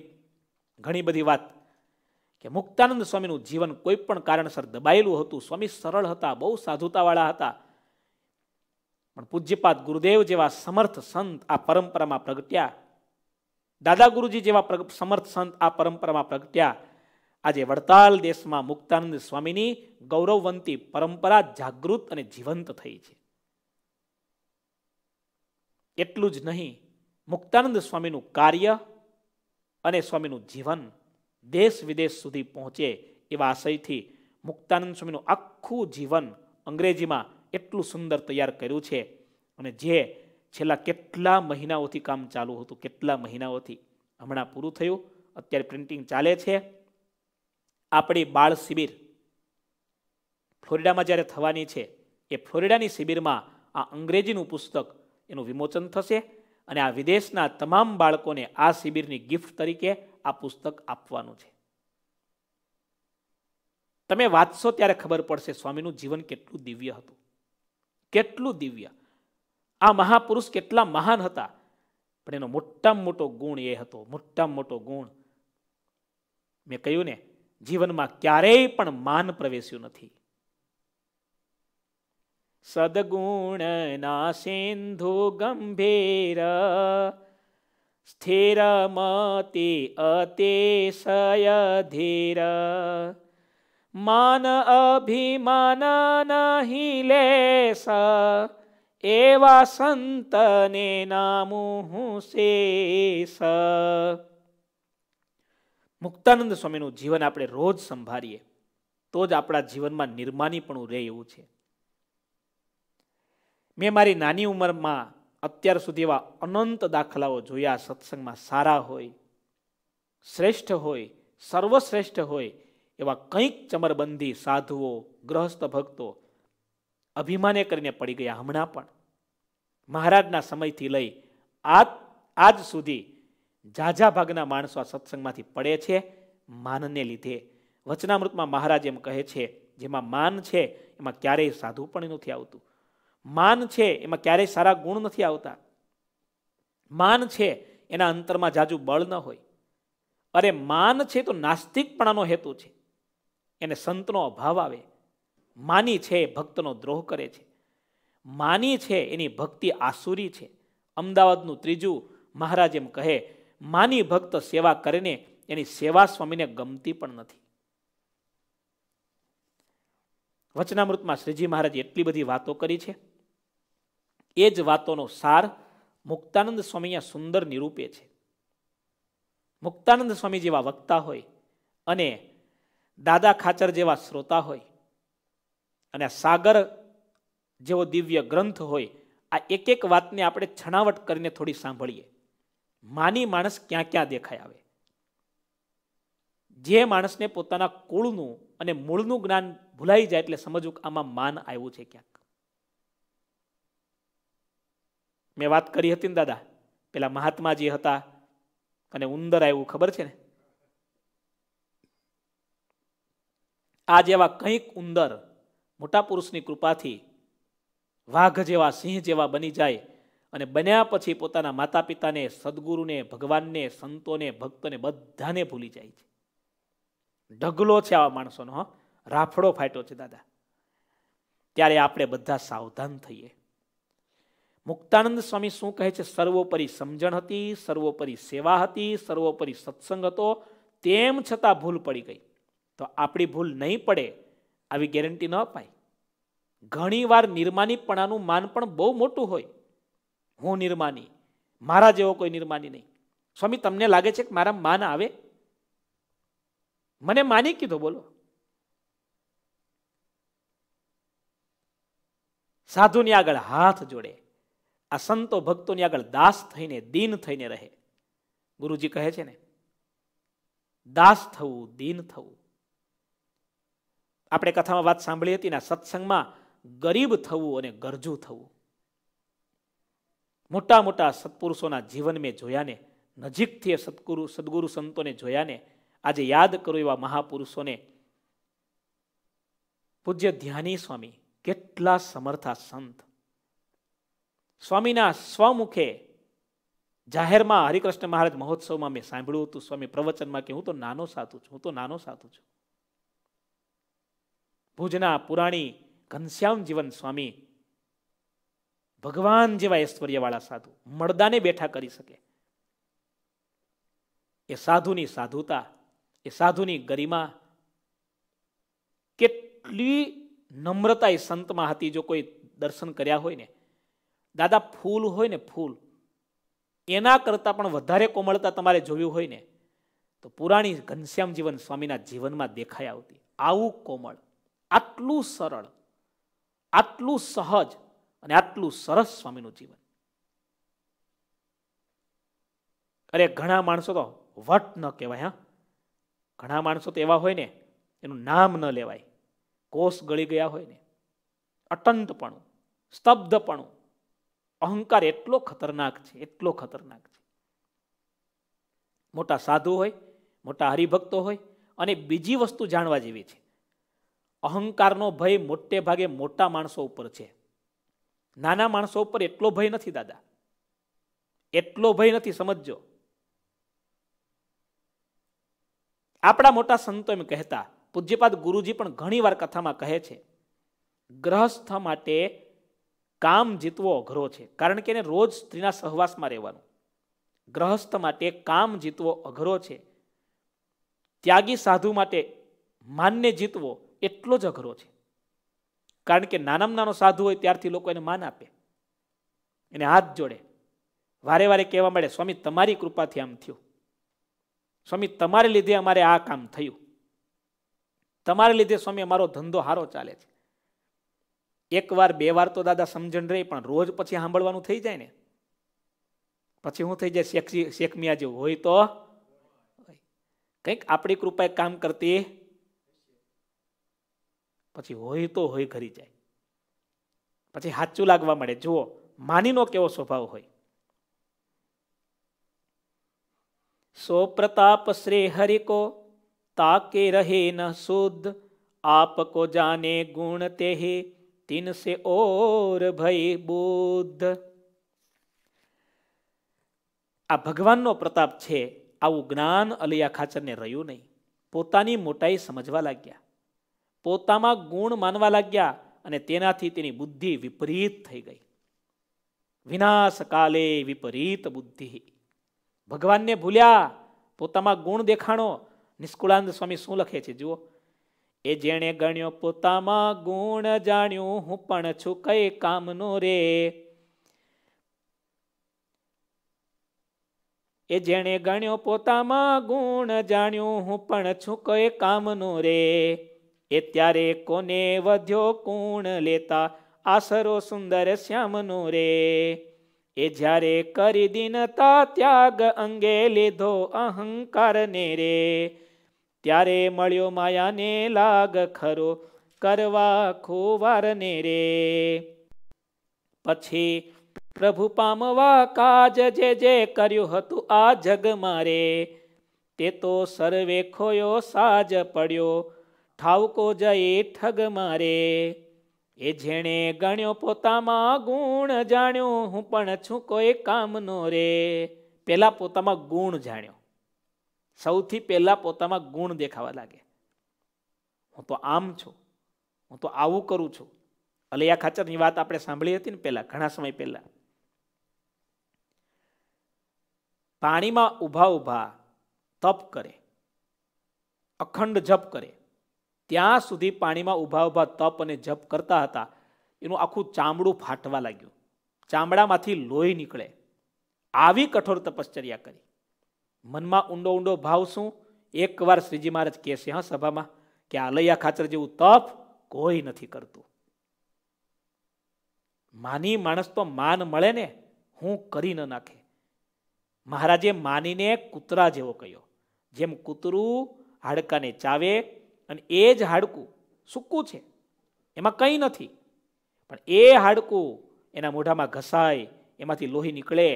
ઘણી બધી વાત કે મુક્તાનંદ સ્વામીનું જીવન કોઈ પણ કારણસર દબાયેલું હતું સ્વામી સરળ હતા બહુ સાધુતાવાળા હતા પણ પૂજ્યપાદ ગુરુદેવ જેવા સમર્થ સંત આ પરંપરામાં પ્રગટ્યા દાદા ગુરુજી જેવા સમર્થ સંત આ પરંપરામાં પ્રગટ્યા આજે વડતાલ દેશમાં મુક્તાનંદ સ્વામીની ગૌરવવંતી પરંપરા જાગૃત અને જીવંત થઈ છે એટલું જ નહીં મુક્તાનંદ સ્વામીનું કાર્ય અને સ્વામીનું જીવન દેશ વિદેશ સુધી પહોંચે એવા આશયથી મુક્તાનંદ સ્વામીનું આખું જીવન અંગ્રેજીમાં એટલું સુંદર તૈયાર કર્યું છે અને જે છેલ્લા કેટલા મહિનાઓથી કામ ચાલુ હતું કેટલા મહિનાઓથી હમણાં પૂરું થયું અત્યારે પ્રિન્ટિંગ ચાલે છે આપણી બાળ શિબિર ફ્લોરિડામાં જ્યારે થવાની છે એ ફ્લોરિડાની શિબિરમાં આ અંગ્રેજીનું પુસ્તક એનું વિમોચન થશે અને આ વિદેશના તમામ બાળકોને આ શિબિરની ગિફ્ટ તરીકે આ પુસ્તક આપવાનું છે તમે વાંચશો ત્યારે ખબર પડશે સ્વામીનું જીવન કેટલું દિવ્ય હતું કેટલું દિવ્ય આ મહાપુરુષ કેટલા મહાન હતા પણ એનો મોટામાં મોટો ગુણ એ હતો મોટામાં મોટો ગુણ મેં કહ્યું ને જીવનમાં ક્યારેય પણ માન પ્રવેશ્યું નથી ગંભીર सिन्धु गम्भीर स्थिरमति अतिशयधीर માન અભિમાન नहि लेस એવા સંતને નામું હું શેષ મુક્તાનંદ સ્વામીનું જીવન આપણે રોજ સંભાળીએ તો જ આપણા જીવનમાં નિર્માનીપણું રહે એવું છે મેં મારી નાની ઉંમરમાં અત્યાર સુધી એવા અનંત દાખલાઓ જોયા સત્સંગમાં સારા હોય શ્રેષ્ઠ હોય સર્વશ્રેષ્ઠ હોય એવા કંઈક ચમરબંધી સાધુઓ ગ્રહસ્થ ભક્તો અભિમાને કરીને પડી ગયા હમણાં પણ મહારાજના સમયથી લઈ આ આજ સુધી ઝાઝા ભાગના માણસો આ સત્સંગમાંથી પડે છે માનને લીધે વચનામૃતમાં મહારાજ એમ કહે છે જેમાં માન છે એમાં ક્યારેય સાધુ પણ નથી આવતું માન છે એમાં ક્યારેય સારા ગુણ નથી આવતા માન છે એના અંતરમાં જાજુ બળ ન હોય અરે માન છે તો નાસ્તિકપણાનો હેતુ છે એને સંતનો અભાવ આવે માની છે ભક્તનો દ્રોહ કરે છે માની છે એની ભક્તિ આસુરી છે અમદાવાદનું ત્રીજું મહારાજ એમ કહે માની ભક્ત સેવા કરીને એની સેવા સ્વામીને ગમતી પણ નથી વચનામૃતમાં શ્રીજી મહારાજે એટલી બધી વાતો કરી છે એ જ વાતોનો સાર મુક્તાનંદ સ્વામી આ સુંદર નિરૂપે છે મુક્તાનંદ સ્વામી જેવા વક્તા હોય અને દાદા ખાચર જેવા શ્રોતા હોય અને સાગર જેવો દિવ્ય ગ્રંથ હોય આ એક એક વાતને આપણે છણાવટ કરીને થોડી સાંભળીએ માની માણસ ક્યાં ક્યાં દેખાય આવે જે માણસને પોતાના કુળનું અને મૂળનું જ્ઞાન ભૂલાઈ જાય એટલે સમજવું આમાં માન આવ્યું છે ક્યાંક મેં વાત કરી હતી ને દાદા પેલા મહાત્માજી હતા અને ઉંદર આવ્યું ખબર છે ને આ જેવા કંઈક ઉંદર મોટા પુરુષની કૃપાથી વાઘ જેવા સિંહ જેવા બની જાય અને બન્યા પછી પોતાના માતા પિતાને સદગુરુને ભગવાનને સંતોને ભક્તોને બધાને ભૂલી જાય છે ઢગલો છે આવા માણસોનો રાફડો ફાટ્યો છે દાદા ત્યારે આપણે બધા સાવધાન થઈએ મુક્તાનંદ સ્વામી શું કહે છે સર્વોપરી સમજણ હતી સર્વોપરી સેવા હતી સર્વોપરી સત્સંગ હતો તેમ છતાં ભૂલ પડી ગઈ તો આપણી ભૂલ નહીં પડે આવી ગેરંટી ન અપાય ઘણીવાર નિર્માનીપણાનું માન પણ બહુ મોટું હોય હું નિર્માની મારા જેવો કોઈ નિર્માની નહીં સ્વામી તમને લાગે છે કે મારા માન આવે મને માની કીધો બોલો સાધુની આગળ હાથ જોડે આ સંતો ભક્તોની આગળ દાસ થઈને દીન થઈને રહે ગુરુજી કહે છે ને દાસ થવું દીન થવું આપણે કથામાં વાત સાંભળી હતી ના સત્સંગમાં ગરીબ થવું અને ગરજુ થવું મોટા મોટા સત્પુરુષોના જીવન મેં જોયાને નજીકથી સદગુરુ સદગુરુ સંતોને જોયાને આજે યાદ કરો એવા મહાપુરુષોને પૂજ્ય ધ્યાની સ્વામી કેટલા સમર્થા સંત સ્વામીના સ્વમુખે જાહેરમાં હરિકૃષ્ણ મહારાજ મહોત્સવમાં મેં સાંભળ્યું હતું સ્વામી પ્રવચનમાં કે હું તો નાનો સાધુ છું હું તો નાનો સાધુ છું ભુજના પુરાણી ઘનશ્યામ જીવન સ્વામી ભગવાન જેવા ઐશ્વર્યવાળા સાધુ મળદાને બેઠા કરી શકે એ સાધુની સાધુતા એ સાધુની ગરિમા કેટલી નમ્રતા એ સંતમાં હતી જો કોઈ દર્શન કર્યા હોય ને દાદા ફૂલ હોય ને ફૂલ એના કરતાં પણ વધારે કોમળતા તમારે જોયું હોય ને તો પુરાણી ઘનશ્યામ જીવન સ્વામીના જીવનમાં દેખાઈ આવતી આવું કોમળ આટલું સરળ આટલું સહજ અને આટલું સરસ સ્વામીનું જીવન અરે ઘણા માણસો તો વટ ન કહેવાય હા ઘણા માણસો તો એવા હોય ને એનું નામ ન લેવાય કોષ ગળી ગયા હોય ને અટંતપણું સ્તબ્ધપણું અહંકાર એટલો ખતરનાક છે એટલો ખતરનાક છે મોટા સાધુ હોય મોટા હરિભક્તો હોય અને બીજી વસ્તુ જાણવા જેવી છે અહંકારનો ભય મોટે ભાગે મોટા માણસો ઉપર છે નાના માણસો ઉપર એટલો ભય નથી દાદા એટલો ભય નથી સમજજો આપણા મોટા સંતો એમ કહેતા પૂજ્યપાદ ગુરુજી પણ ઘણી વાર કથામાં કહે છે ગ્રહસ્થ માટે કામ જીતવો અઘરો છે કારણ કે એને રોજ સ્ત્રીના સહવાસમાં રહેવાનું ગ્રહસ્થ માટે કામ જીતવો અઘરો છે ત્યાગી સાધુ માટે માનને જીતવો એટલો જ અઘરો છે કારણ કે નાનામાં નાનો સાધુ હોય ત્યારથી લોકો એને માન આપે એને હાથ જોડે વારે વારે કહેવા મળે સ્વામી તમારી કૃપાથી આમ થયું સ્વામી તમારે લીધે અમારે આ કામ થયું તમારે લીધે સ્વામી અમારો ધંધો હારો ચાલે છે એકવાર બે વાર તો દાદા સમજણ રહી પણ રોજ પછી સાંભળવાનું થઈ જાય ને પછી હું થઈ જાય શેખી શેખમિયા જેવું હોય તો કંઈક આપણી કૃપાએ કામ કરતી પછી હોય તો હોય ઘરી જાય પછી હાચું લાગવા મળે જુઓ માનીનો કેવો સ્વભાવ હોય સો પ્રતાપ શ્રી હરિ તાકે રહે ન શુદ્ધ આપ કો જાને ગુણ તેહી तिनसे ઓર ભય બુદ્ધ આ ભગવાનનો પ્રતાપ છે આવું જ્ઞાન અલિયા ખાચરને રહ્યું નહીં પોતાની મોટાઈ સમજવા લાગ્યા પોતામાં ગુણ માનવા લાગ્યા અને તેનાથી તેની બુદ્ધિ વિપરીત થઈ ગઈ વિનાશકાલે વિપરીત બુદ્ધિ ભગવાનને ભૂલ્યા પોતામાં ગુણ દેખાણો નિષ્કુળાનંદ સ્વામી શું લખે છે જુઓ એ જેણે ગણ્યો પોતામાં ગુણ જાણ્યું હું પણ છું કઈ કામનું રે એ જેણે ગણ્યો પોતામાં ગુણ જાણ્યું હું પણ છું કઈ કામનું રે એ ત્યારે કોને વધ્યો કુણ લેતા આસરો સુંદર શ્યામનું રે એ જ્યારે કરી દિનતા ત્યાગ અંગે લીધો અહંકાર ને રે ત્યારે મળ્યો માયાને લાગ ખરો કરવા ખોવારને રે પછી પ્રભુ પામવા કાજ જે જે કર્યું હતું આ જગમાં રે તે તો સર્વે ખોયો સાજ પડ્યો ઠાવકો જઈ ઠગ મારે એ જેણે ગણ્યો પોતામાં ગુણ જાણ્યો હું પણ છું કોઈ કામનો રે પહેલાં પોતામાં ગુણ જાણ્યો સૌથી પહેલાં પોતામાં ગુણ દેખાવા લાગે હું તો આમ છું હું તો આવું કરું છું અલૈયા ખાચરની વાત આપણે સાંભળી હતી ને પહેલાં ઘણા સમય પહેલાં પાણીમાં ઊભા ઊભા તપ કરે અખંડ જપ કરે ત્યાં સુધી પાણીમાં ઊભા ઊભા તપ અને જપ કરતા હતા એનું આખું ચામડું ફાટવા લાગ્યું ચામડામાંથી લોહી નીકળે આવી કઠોર તપશ્ચર્યા કરી મનમાં ઊંડો ઊંડો ભાવ શું એકવાર શ્રીજી મહારાજ કહેશે હા સભામાં કે આલૈયા લૈયા ખાચર જેવું તપ કોઈ નથી કરતું માની માણસ તો માન મળે ને હું કરી ન નાખે મહારાજે માનીને કૂતરા જેવો કહ્યો જેમ કૂતરું હાડકાને ચાવે અને એ જ હાડકું સૂકું છે એમાં કંઈ નથી પણ એ હાડકું એના મોઢામાં ઘસાય એમાંથી લોહી નીકળે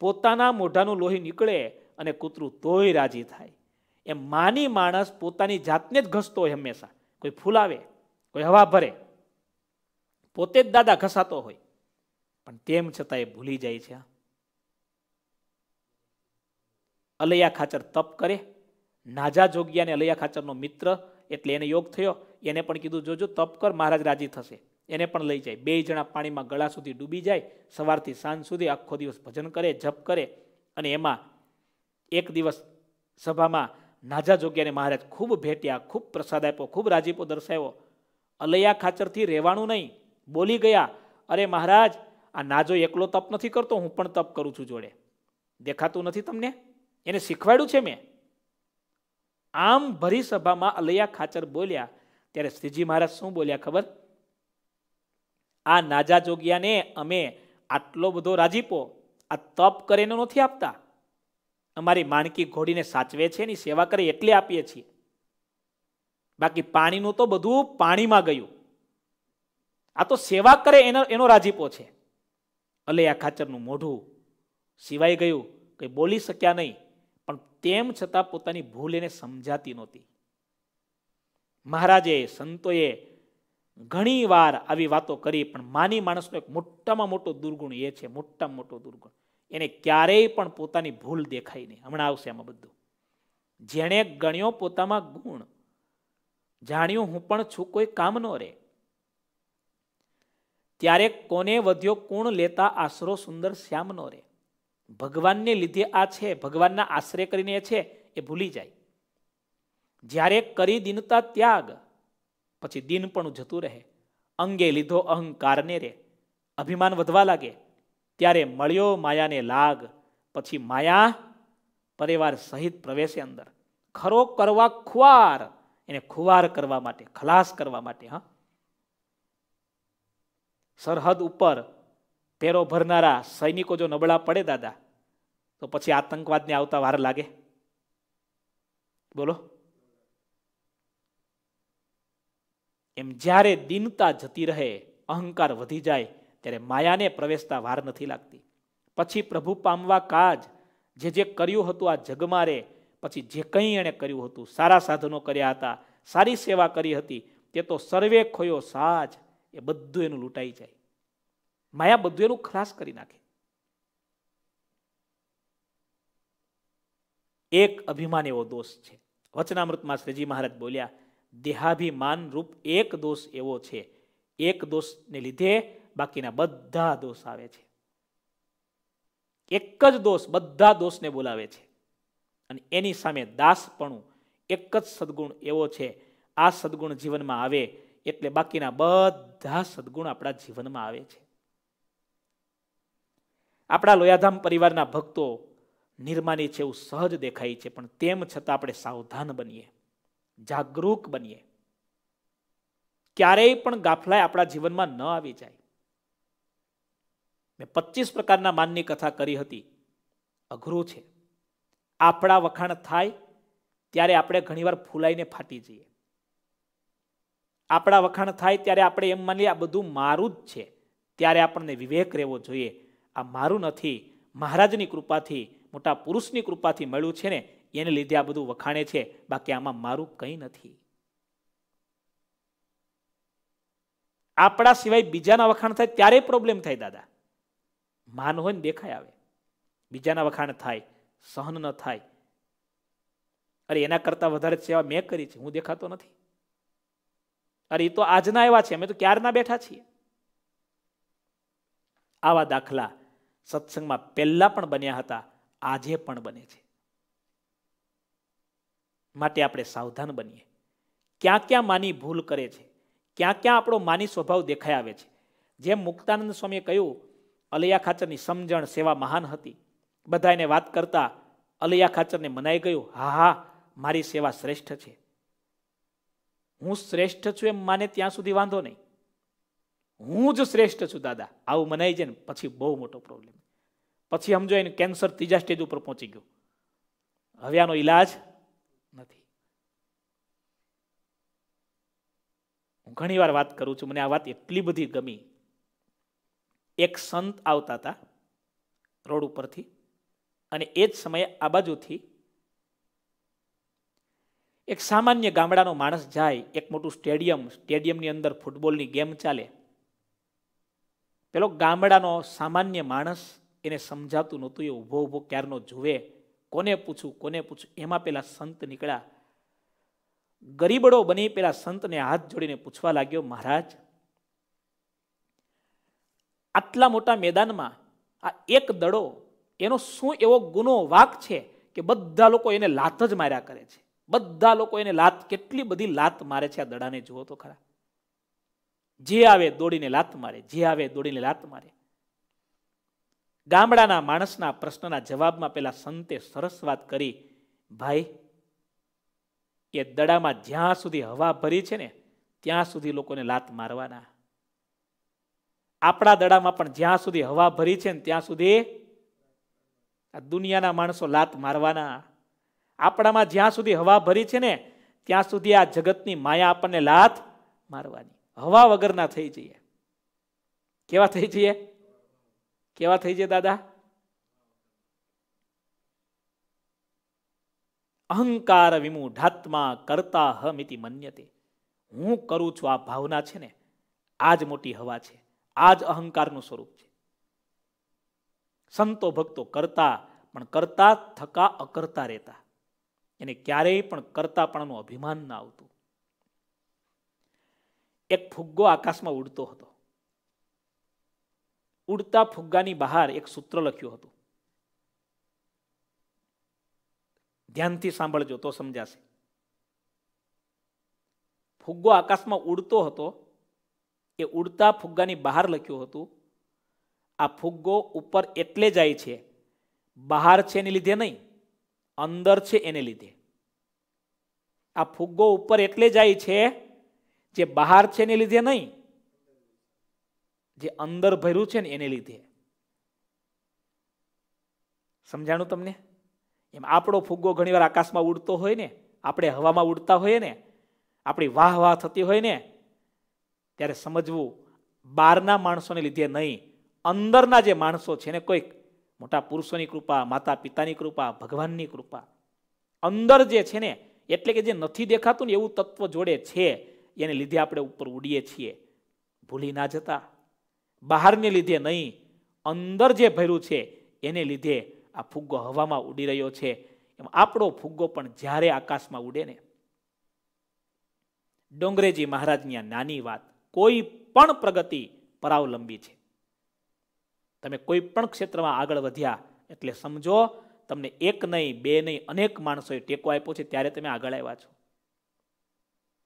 પોતાના મોઢાનું લોહી નીકળે અને કૂતરું તોય રાજી થાય એમ માની માણસ પોતાની જાતને જ ઘસતો હોય હંમેશા કોઈ ફૂલાવે કોઈ હવા ભરે પોતે જ દાદા ઘસાતો હોય પણ તેમ છતાં એ ભૂલી જાય છે અલૈયા ખાચર તપ કરે નાજા જોગ્યા જોગિયાને અલૈયા ખાચરનો મિત્ર એટલે એને યોગ થયો એને પણ કીધું જોજો તપ કર મહારાજ રાજી થશે એને પણ લઈ જાય બે જણા પાણીમાં ગળા સુધી ડૂબી જાય સવારથી સાંજ સુધી આખો દિવસ ભજન કરે જપ કરે અને એમાં એક દિવસ સભામાં નાજા જોગ્યાને મહારાજ ખૂબ ભેટ્યા ખૂબ પ્રસાદ આપ્યો ખૂબ રાજીપો દર્શાવ્યો અલૈયા ખાચરથી રહેવાનું નહીં બોલી ગયા અરે મહારાજ આ નાજો એકલો તપ નથી કરતો હું પણ તપ કરું છું જોડે દેખાતું નથી તમને એને શીખવાડ્યું છે મેં આમ ભરી સભામાં અલૈયા ખાચર બોલ્યા ત્યારે શ્રીજી મહારાજ શું બોલ્યા ખબર આ નાજા જોગ્યાને અમે આટલો બધો રાજીપો આ તપ કરીને નથી આપતા અમારી માણકી ઘોડીને સાચવે છે એની સેવા કરે એટલે આપીએ છીએ બાકી પાણીનું તો બધું પાણીમાં ગયું આ તો સેવા કરે એનો એનો રાજીપો છે અલૈયા ખાચરનું મોઢું સિવાય ગયું કંઈ બોલી શક્યા નહીં પણ તેમ છતાં પોતાની ભૂલ એને સમજાતી નહોતી મહારાજે સંતોએ ઘણી વાર આવી વાતો કરી પણ માની માણસનો એક મોટામાં મોટો દુર્ગુણ એ છે મોટામાં મોટો દુર્ગુણ એને ક્યારેય પણ પોતાની ભૂલ દેખાય નહીં હમણાં આવશે આમાં બધું જેણે ગણ્યો પોતામાં ગુણ જાણ્યું હું પણ છું કોઈ કામ નો રે ત્યારે કોને વધ્યો કુણ લેતા આશરો સુંદર શ્યામ નો રે ભગવાનને લીધે આ છે ભગવાનના આશરે કરીને એ છે એ ભૂલી જાય જ્યારે કરી દિનતા ત્યાગ પછી દિન પણ જતું રહે અંગે લીધો અહંકારને રે અભિમાન વધવા લાગે ત્યારે મળ્યો માયાને લાગ પછી માયા પરિવાર સહિત પ્રવેશે અંદર ખરો કરવા ખુવાર એને ખુવાર કરવા માટે ખલાસ કરવા માટે હા સરહદ ઉપર પેરો ભરનારા સૈનિકો જો નબળા પડે દાદા તો પછી આતંકવાદને આવતા વાર લાગે બોલો એમ જ્યારે દિનતા જતી રહે અહંકાર વધી જાય ત્યારે માયાને પ્રવેશતા વાર નથી લાગતી પછી પ્રભુ પામવા કાજ જે જે કર્યું હતું આ જગમાં રે પછી જે કંઈ એણે કર્યું હતું સારા સાધનો કર્યા હતા સારી સેવા કરી હતી તે તો સર્વે ખોયો સાજ એ બધું એનું લૂંટાઈ જાય માયા બધું એનું ખલાસ કરી નાખે એક અભિમાન એવો દોષ છે વચનામૃતમાં શ્રીજી મહારાજ બોલ્યા દેહાભિમાન રૂપ એક દોષ એવો છે એક દોષને લીધે બાકીના બધા દોષ આવે છે એક જ દોષ બધા દોષને બોલાવે છે અને એની સામે દાસપણું એક જ સદગુણ એવો છે આ સદગુણ જીવનમાં આવે એટલે બાકીના બધા સદગુણ આપણા જીવનમાં આવે છે આપણા લોયાધામ પરિવારના ભક્તો નિર્માની છે એવું સહજ દેખાય છે પણ તેમ છતાં આપણે સાવધાન બનીએ જાગૃત બનીએ ક્યારેય પણ ગાફલાય આપણા જીવનમાં ન આવી જાય મેં પચીસ પ્રકારના માનની કથા કરી હતી અઘરું છે આપણા વખાણ થાય ત્યારે આપણે ઘણીવાર ફૂલાઈને ફાટી જઈએ આપણા વખાણ થાય ત્યારે આપણે એમ માનીએ આ બધું મારું જ છે ત્યારે આપણને વિવેક રહેવો જોઈએ આ મારું નથી મહારાજની કૃપાથી મોટા પુરુષની કૃપાથી મળ્યું છે ને એને લીધે આ બધું વખાણે છે બાકી આમાં મારું કંઈ નથી આપણા સિવાય બીજાના વખાણ થાય ત્યારે પ્રોબ્લેમ થાય દાદા માન હોય ને દેખાય આવે બીજાના વખાણ થાય સહન ન થાય અરે એના કરતાં વધારે સેવા મેં કરી છે હું દેખાતો નથી અરે એ તો આજના એવા છે અમે તો ક્યારના બેઠા છીએ આવા દાખલા સત્સંગમાં પહેલાં પણ બન્યા હતા આજે પણ બને છે માટે આપણે સાવધાન બનીએ ક્યાં ક્યાં માની ભૂલ કરે છે ક્યાં ક્યાં આપણો માની સ્વભાવ દેખાઈ આવે છે જેમ મુક્તાનંદ સ્વામીએ કહ્યું અલૈયા ખાચરની સમજણ સેવા મહાન હતી બધા એને વાત કરતા અલૈયા ખાચરને મનાઈ ગયું હા હા મારી સેવા શ્રેષ્ઠ છે હું શ્રેષ્ઠ છું એમ માને ત્યાં સુધી વાંધો નહીં હું જ શ્રેષ્ઠ છું દાદા આવું મનાઈ જાય ને પછી બહુ મોટો પ્રોબ્લેમ પછી સમજો એને કેન્સર ત્રીજા સ્ટેજ ઉપર પહોંચી ગયો હવે આનો ઈલાજ નથી હું ઘણી વાત કરું છું મને આ વાત એટલી બધી ગમી એક સંત આવતા હતા રોડ ઉપરથી અને એ જ સમયે આ બાજુથી એક સામાન્ય ગામડાનો માણસ જાય એક મોટું સ્ટેડિયમ સ્ટેડિયમની અંદર ફૂટબોલની ગેમ ચાલે પેલો ગામડાનો સામાન્ય માણસ એને સમજાતું નહોતું એ ઊભો ઊભો ક્યારનો જુએ કોને પૂછું કોને પૂછું એમાં પેલા સંત નીકળ્યા ગરીબડો બની પેલા સંતને હાથ જોડીને પૂછવા લાગ્યો મહારાજ આટલા મોટા મેદાનમાં આ એક દડો એનો શું એવો ગુનો વાક છે કે બધા લોકો એને લાત જ માર્યા કરે છે બધા લોકો એને લાત કેટલી બધી લાત મારે છે આ દડાને જુઓ તો ખરા જે આવે દોડીને લાત મારે જે આવે દોડીને લાત મારે ગામડાના માણસના પ્રશ્નના જવાબમાં પેલા સંતે સરસ વાત કરી ભાઈ એ દડામાં જ્યાં સુધી હવા ભરી છે ને ત્યાં સુધી લોકોને લાત મારવાના આપણા દડામાં પણ જ્યાં સુધી હવા ભરી છે ને ત્યાં સુધી આ દુનિયાના માણસો લાત મારવાના આપણામાં જ્યાં સુધી હવા ભરી છે ને ત્યાં સુધી આ જગતની માયા આપણને લાત મારવાની હવા વગરના થઈ જઈએ કેવા થઈ જઈએ કેવા થઈ જઈએ દાદા અહંકાર વિમુઢાત્મા કરતા હમ ઇતિ મન્યતે હું કરું છું આ ભાવના છે ને આ જ મોટી હવા છે આ જ અહંકારનું સ્વરૂપ છે સંતો ભક્તો કરતા પણ કરતા થકા અકર્તા રહેતા એને ક્યારેય પણ કરતા કરતાપણાનું અભિમાન ના આવતું એક ફુગ્ગો આકાશમાં ઉડતો હતો ઉડતા ફુગ્ગાની બહાર એક સૂત્ર લખ્યું હતું ધ્યાનથી સાંભળજો તો સમજાશે ફુગ્ગો આકાશમાં ઉડતો હતો એ ઉડતા ફુગ્ગાની બહાર લખ્યું હતું આ ફુગ્ગો ઉપર એટલે જાય છે બહાર છે એને લીધે નહીં અંદર છે એને લીધે આ ફુગ્ગો ઉપર એટલે જાય છે જે બહાર છે એને લીધે નહીં જે અંદર ભર્યું છે ને એને લીધે સમજાણું તમને એમ આપણો ફુગ્ગો ઘણીવાર આકાશમાં ઉડતો હોય ને આપણે હવામાં ઉડતા હોઈએ ને આપણી વાહ વાહ થતી હોય ને ત્યારે સમજવું બહારના માણસોને લીધે નહીં અંદરના જે માણસો છે ને કોઈક મોટા પુરુષોની કૃપા માતા પિતાની કૃપા ભગવાનની કૃપા અંદર જે છે ને એટલે કે જે નથી દેખાતું ને એવું તત્વ જોડે છે એને લીધે આપણે ઉપર ઉડીએ છીએ ભૂલી ના જતા બહારને લીધે નહીં અંદર જે ભર્યું છે એને લીધે આ ફુગ્ગો હવામાં ઉડી રહ્યો છે એમ આપણો ફુગ્ગો પણ જ્યારે આકાશમાં ઉડે ને ડોંગરેજી મહારાજની આ નાની વાત કોઈ પણ પ્રગતિ પરાવલંબી છે તમે કોઈ પણ ક્ષેત્રમાં આગળ વધ્યા એટલે સમજો તમને એક નહીં બે નહીં અનેક માણસોએ ટેકો આપ્યો છે ત્યારે તમે આગળ આવ્યા છો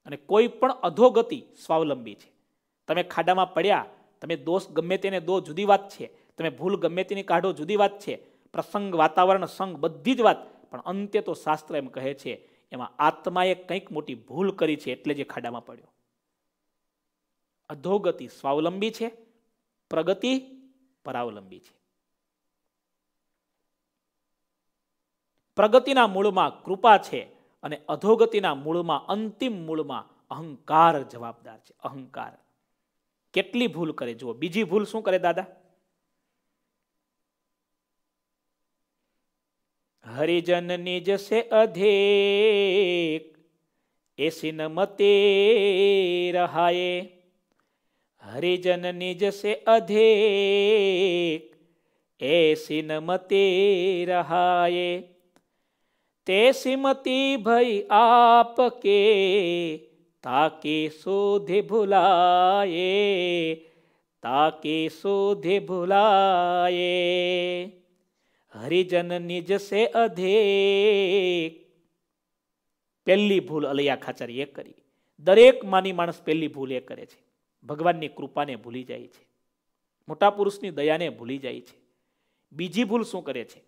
અને કોઈ પણ અધોગતિ સ્વાવલંબી છે તમે ખાડામાં પડ્યા તમે દોષ ગમે તેને દો જુદી વાત છે તમે ભૂલ ગમે તેની કાઢો જુદી વાત છે પ્રસંગ વાતાવરણ સંગ બધી જ વાત પણ અંતે તો શાસ્ત્ર એમ કહે છે એમાં આત્માએ કંઈક મોટી ભૂલ કરી છે એટલે જે ખાડામાં પડ્યો અધોગતિ સ્વાવલંબી છે પ્રગતિ પરાવલંબી છે પ્રગતિના મૂળમાં કૃપા છે અને અધોગતિના મૂળમાં અંતિમ મૂળમાં અહંકાર જવાબદાર છે અહંકાર કેટલી ભૂલ કરે જુઓ બીજી ભૂલ શું કરે દાદા હરિજન નિજ સે અધેક એસીન મતે રહાયે હરિજન નિજ સે અધેક એ સિન મતે રહાયે તે સિમતી ભય આપ કે તાકે સોધે ભૂલાયે તાકે સોધે ભૂલાયે હરિજન નિજ સે અધેક પહેલી ભૂલ અલૈયા ખાચર એ કરી દરેક માની માણસ પહેલી ભૂલ એ કરે છે ભગવાનની કૃપાને ભૂલી જાય છે મોટા પુરુષની દયાને ભૂલી જાય છે બીજી ભૂલ શું કરે છે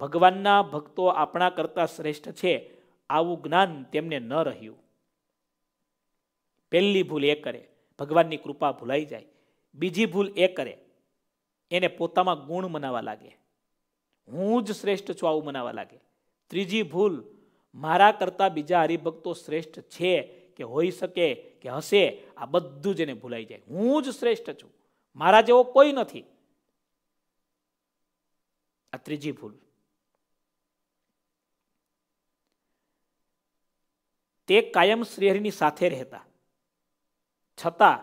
ભગવાનના ભક્તો આપણા કરતા શ્રેષ્ઠ છે આવું જ્ઞાન તેમને ન રહ્યું પહેલી ભૂલ એ કરે ભગવાનની કૃપા ભૂલાઈ જાય બીજી ભૂલ એ કરે એને પોતામાં ગુણ મનાવા લાગે હું જ શ્રેષ્ઠ છું આવું મનાવા લાગે ત્રીજી ભૂલ મારા કરતાં બીજા હરિભક્તો શ્રેષ્ઠ છે કે હોઈ શકે કે હશે આ બધું જ એને ભૂલાઈ જાય હું જ શ્રેષ્ઠ છું મારા જેવો કોઈ નથી આ ત્રીજી ભૂલ તે કાયમ શ્રીહરિની સાથે રહેતા છતાં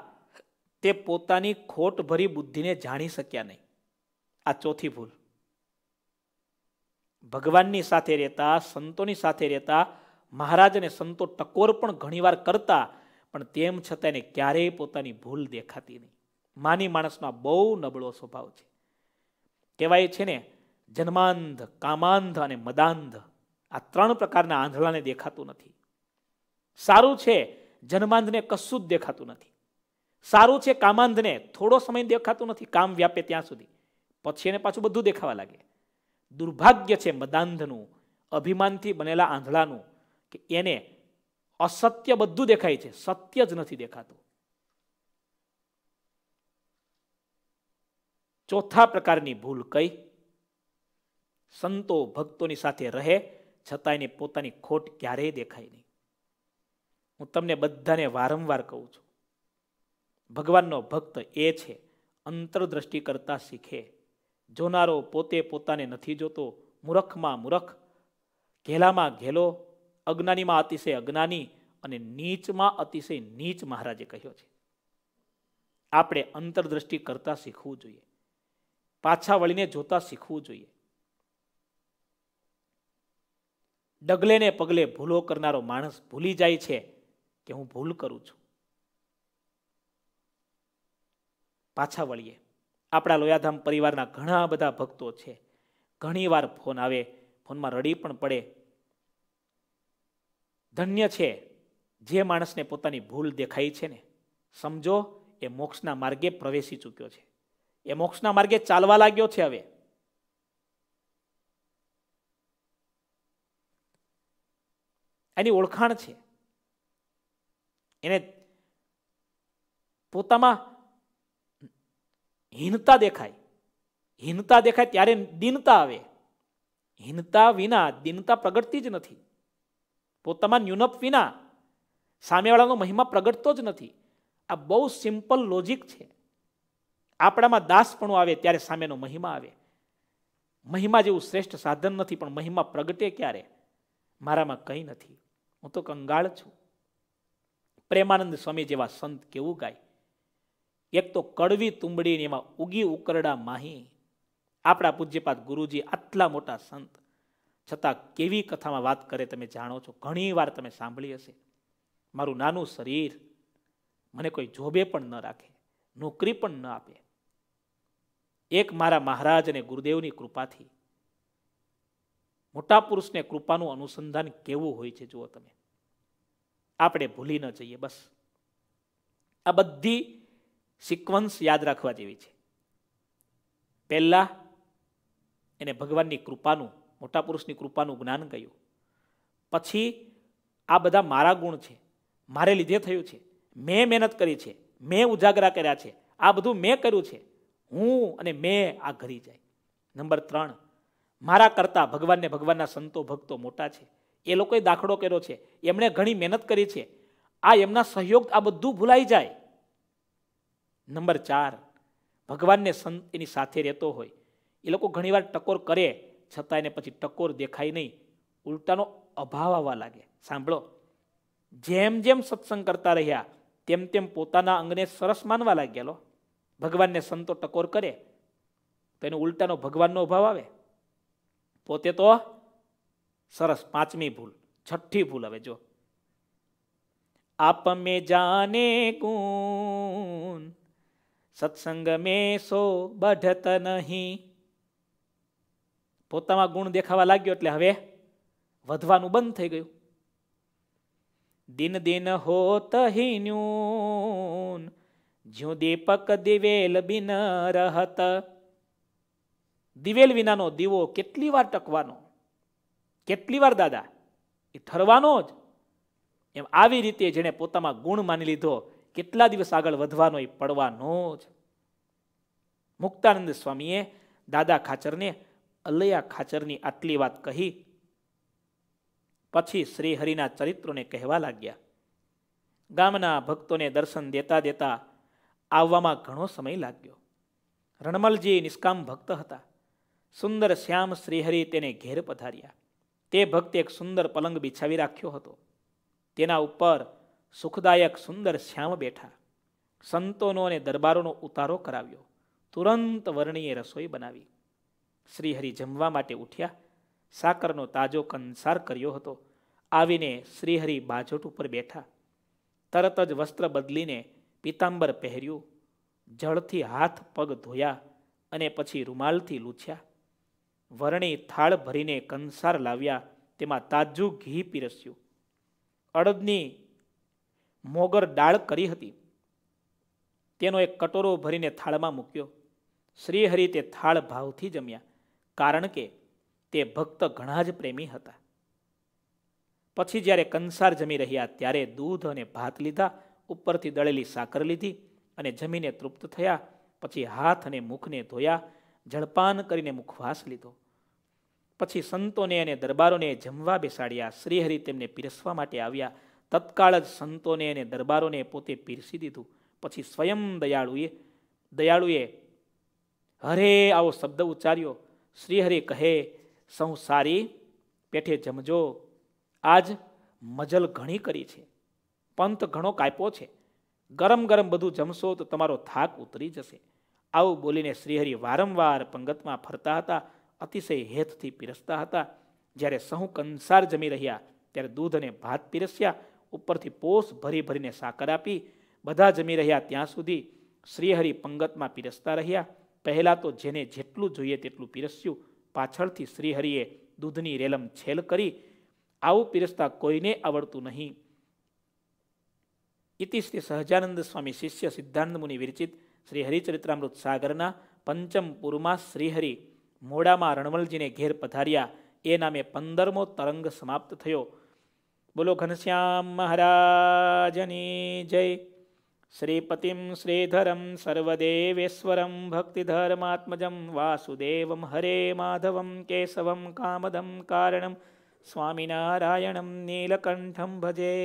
તે પોતાની ખોટ ભરી બુદ્ધિને જાણી શક્યા નહીં આ ચોથી ભૂલ ભગવાનની સાથે રહેતા સંતોની સાથે રહેતા મહારાજ અને સંતો ટકોર પણ ઘણીવાર કરતા પણ તેમ છતાં એને ક્યારેય પોતાની ભૂલ દેખાતી નહીં માની માણસમાં બહુ નબળો સ્વભાવ છે કહેવાય છે ને જન્માંધ કામાંધ અને મદાંધ આ ત્રણ પ્રકારના આંધળાને દેખાતું નથી સારું છે જન્માંધને કશું જ દેખાતું નથી સારું છે કામાંધને થોડો સમય દેખાતું નથી કામ વ્યાપે ત્યાં સુધી પછી એને પાછું બધું દેખાવા લાગે દુર્ભાગ્ય છે મદાંધનું અભિમાનથી બનેલા આંધળાનું કે એને અસત્ય બધું દેખાય છે સત્ય જ નથી દેખાતું ચોથા પ્રકારની ભૂલ કઈ સંતો ભક્તોની સાથે રહે છતાં એને પોતાની ખોટ ક્યારેય દેખાય નહીં હું તમને બધાને વારંવાર કહું છું ભગવાનનો ભક્ત એ છે અંતરદ્રષ્ટિ કરતા શીખે જોનારો પોતે પોતાને નથી જોતો મૂરખમાં મૂરખ ઘેલામાં ઘેલો અજ્ઞાનીમાં અતિશય અજ્ઞાની અને નીચમાં અતિશય નીચ મહારાજે કહ્યો છે આપણે અંતરદ્રષ્ટિ કરતાં શીખવું જોઈએ પાછા વળીને જોતા શીખવું જોઈએ ડગલે ને પગલે ભૂલો કરનારો માણસ ભૂલી જાય છે કે હું ભૂલ કરું છું પાછા વળીએ આપણા લોયાધામ પરિવારના ઘણા બધા ભક્તો છે ઘણીવાર ફોન આવે ફોનમાં રડી પણ પડે ધન્ય છે જે માણસને પોતાની ભૂલ દેખાઈ છે ને સમજો એ મોક્ષના માર્ગે પ્રવેશી ચૂક્યો છે એ મોક્ષના માર્ગે ચાલવા લાગ્યો છે હવે એની ઓળખાણ છે એને પોતામાં હીનતા દેખાય હીનતા દેખાય ત્યારે દિનતા આવે હીનતા વિના દિનતા પ્રગટતી જ નથી પોતામાં ન્યૂનપ વિના સામેવાળાનો મહિમા પ્રગટતો જ નથી આ બહુ સિમ્પલ લોજિક છે આપણામાં દાસપણું આવે ત્યારે સામેનો મહિમા આવે મહિમા જેવું શ્રેષ્ઠ સાધન નથી પણ મહિમા પ્રગટે ક્યારે મારામાં કંઈ નથી હું તો કંગાળ છું પ્રેમાનંદ સ્વામી જેવા સંત કેવું ગાય એક તો કડવી તુંબડીને એમાં ઉગી ઉકરડા માહી આપણા પૂજ્યપાત ગુરુજી આટલા મોટા સંત છતાં કેવી કથામાં વાત કરે તમે જાણો છો ઘણી વાર તમે સાંભળી હશે મારું નાનું શરીર મને કોઈ જોબે પણ ન રાખે નોકરી પણ ન આપે એક મારા મહારાજ અને ગુરુદેવની કૃપાથી મોટા પુરુષને કૃપાનું અનુસંધાન કેવું હોય છે જુઓ તમે આપણે ભૂલી ન જઈએ બસ આ બધી સિક્વન્સ યાદ રાખવા જેવી છે પહેલાં એને ભગવાનની કૃપાનું મોટા પુરુષની કૃપાનું જ્ઞાન કહ્યું પછી આ બધા મારા ગુણ છે મારે લીધે થયું છે મેં મહેનત કરી છે મેં ઉજાગરા કર્યા છે આ બધું મેં કર્યું છે હું અને મેં આ ઘરી જાય નંબર ત્રણ મારા કરતા ભગવાનને ભગવાનના સંતો ભક્તો મોટા છે એ લોકોએ દાખલો કર્યો છે એમણે ઘણી મહેનત કરી છે આ એમના સહયોગ આ બધું ભૂલાઈ જાય નંબર ચાર ભગવાનને સંત એની સાથે રહેતો હોય એ લોકો ઘણીવાર ટકોર કરે છતાં એને પછી ટકોર દેખાય નહીં ઉલટાનો અભાવ આવવા લાગે સાંભળો જેમ જેમ સત્સંગ કરતા રહ્યા તેમ તેમ પોતાના અંગને સરસ માનવા લાગ્યા લો ભગવાનને સંતો ટકોર કરે તો એને ઉલટાનો ભગવાનનો અભાવ આવે પોતે તો સરસ પાંચમી ભૂલ છઠ્ઠી ભૂલ હવે જો આપ મે જાને ગુણ સત્સંગ મે સો બઢત નહીં પોતામાં ગુણ દેખાવા લાગ્યો એટલે હવે વધવાનું બંધ થઈ ગયું દિન દિન હોત હિન્યું જ્યું દીપક દિવેલ બિન રહત દિવેલ વિનાનો દીવો કેટલી વાર ટકવાનો કેટલી વાર દાદા એ ઠરવાનો જ એમ આવી રીતે જેણે પોતામાં ગુણ માની લીધો કેટલા દિવસ આગળ વધવાનો એ પડવાનો જ મુક્તાનંદ સ્વામીએ દાદા ખાચરને અલયા ખાચરની આટલી વાત કહી પછી શ્રીહરિના ચરિત્રોને કહેવા લાગ્યા ગામના ભક્તોને દર્શન દેતા દેતા આવવામાં ઘણો સમય લાગ્યો રણમલજી નિષ્કામ ભક્ત હતા સુંદર શ્યામ શ્રીહરિ તેને ઘેર પધાર્યા તે ભક્તે એક સુંદર પલંગ બિછાવી રાખ્યો હતો તેના ઉપર સુખદાયક સુંદર શ્યામ બેઠા સંતોનો અને દરબારોનો ઉતારો કરાવ્યો તુરંત વર્ણીએ રસોઈ બનાવી શ્રીહરિ જમવા માટે ઉઠ્યા સાકરનો તાજો કંસાર કર્યો હતો આવીને શ્રીહરિ બાજોટ ઉપર બેઠા તરત જ વસ્ત્ર બદલીને પિતાંબર પહેર્યું જળથી હાથ પગ ધોયા અને પછી રૂમાલથી લૂછ્યા વરણી થાળ ભરીને કંસાર લાવ્યા તેમાં તાજું ઘી પીરસ્યું અડદની મોગર ડાળ કરી હતી તેનો એક કટોરો ભરીને થાળમાં મૂક્યો શ્રીહરિ તે થાળ ભાવથી જમ્યા કારણ કે તે ભક્ત ઘણા જ પ્રેમી હતા પછી જ્યારે કંસાર જમી રહ્યા ત્યારે દૂધ અને ભાત લીધા ઉપરથી દળેલી સાકર લીધી અને જમીને તૃપ્ત થયા પછી હાથ અને મુખને ધોયા જળપાન કરીને મુખવાસ લીધો પછી સંતોને અને દરબારોને જમવા બેસાડ્યા શ્રીહરિ તેમને પીરસવા માટે આવ્યા તત્કાળ જ સંતોને અને દરબારોને પોતે પીરસી દીધું પછી સ્વયં દયાળુએ દયાળુએ હરે આવો શબ્દ ઉચ્ચાર્યો શ્રીહરિ કહે સારી પેઠે જમજો આજ મજલ ઘણી કરી છે પંત ઘણો કાપ્યો છે ગરમ ગરમ બધું જમશો તો તમારો થાક ઉતરી જશે આવું બોલીને શ્રીહરિ વારંવાર પંગતમાં ફરતા હતા અતિશય હેતથી પીરસતા હતા જ્યારે સહુ કંસાર જમી રહ્યા ત્યારે દૂધ અને ભાત પીરસ્યા ઉપરથી પોષ ભરી ભરીને સાકર આપી બધા જમી રહ્યા ત્યાં સુધી શ્રીહરિ પંગતમાં પીરસતા રહ્યા પહેલાં તો જેને જેટલું જોઈએ તેટલું પીરસ્યું પાછળથી શ્રીહરિએ દૂધની રેલમ છેલ કરી આવું પીરસતા કોઈને આવડતું નહીં ઇતિ શ્રી સહજાનંદ સ્વામી શિષ્ય સિદ્ધાંત મુનિ વિરચિત શ્રી હરિચરિત્રામૃત સાગરના પંચમ પૂરમાં શ્રીહરિ મોડામાં રણવલજીને ઘેર પધાર્યા એ નામે પંદરમો તરંગ સમાપ્ત થયો બોલો ઘનશ્યામ મહારાજની જય શ્રીપતિમ શ્રીધરમ સર્વદેવેશ્વરમ ભક્તિધર્માત્મજમ વાસુદેવમ હરે માધવમ કેશવમ કામદમ કારણમ સ્વામિનારાયણમ નીલકંઠમ ભજે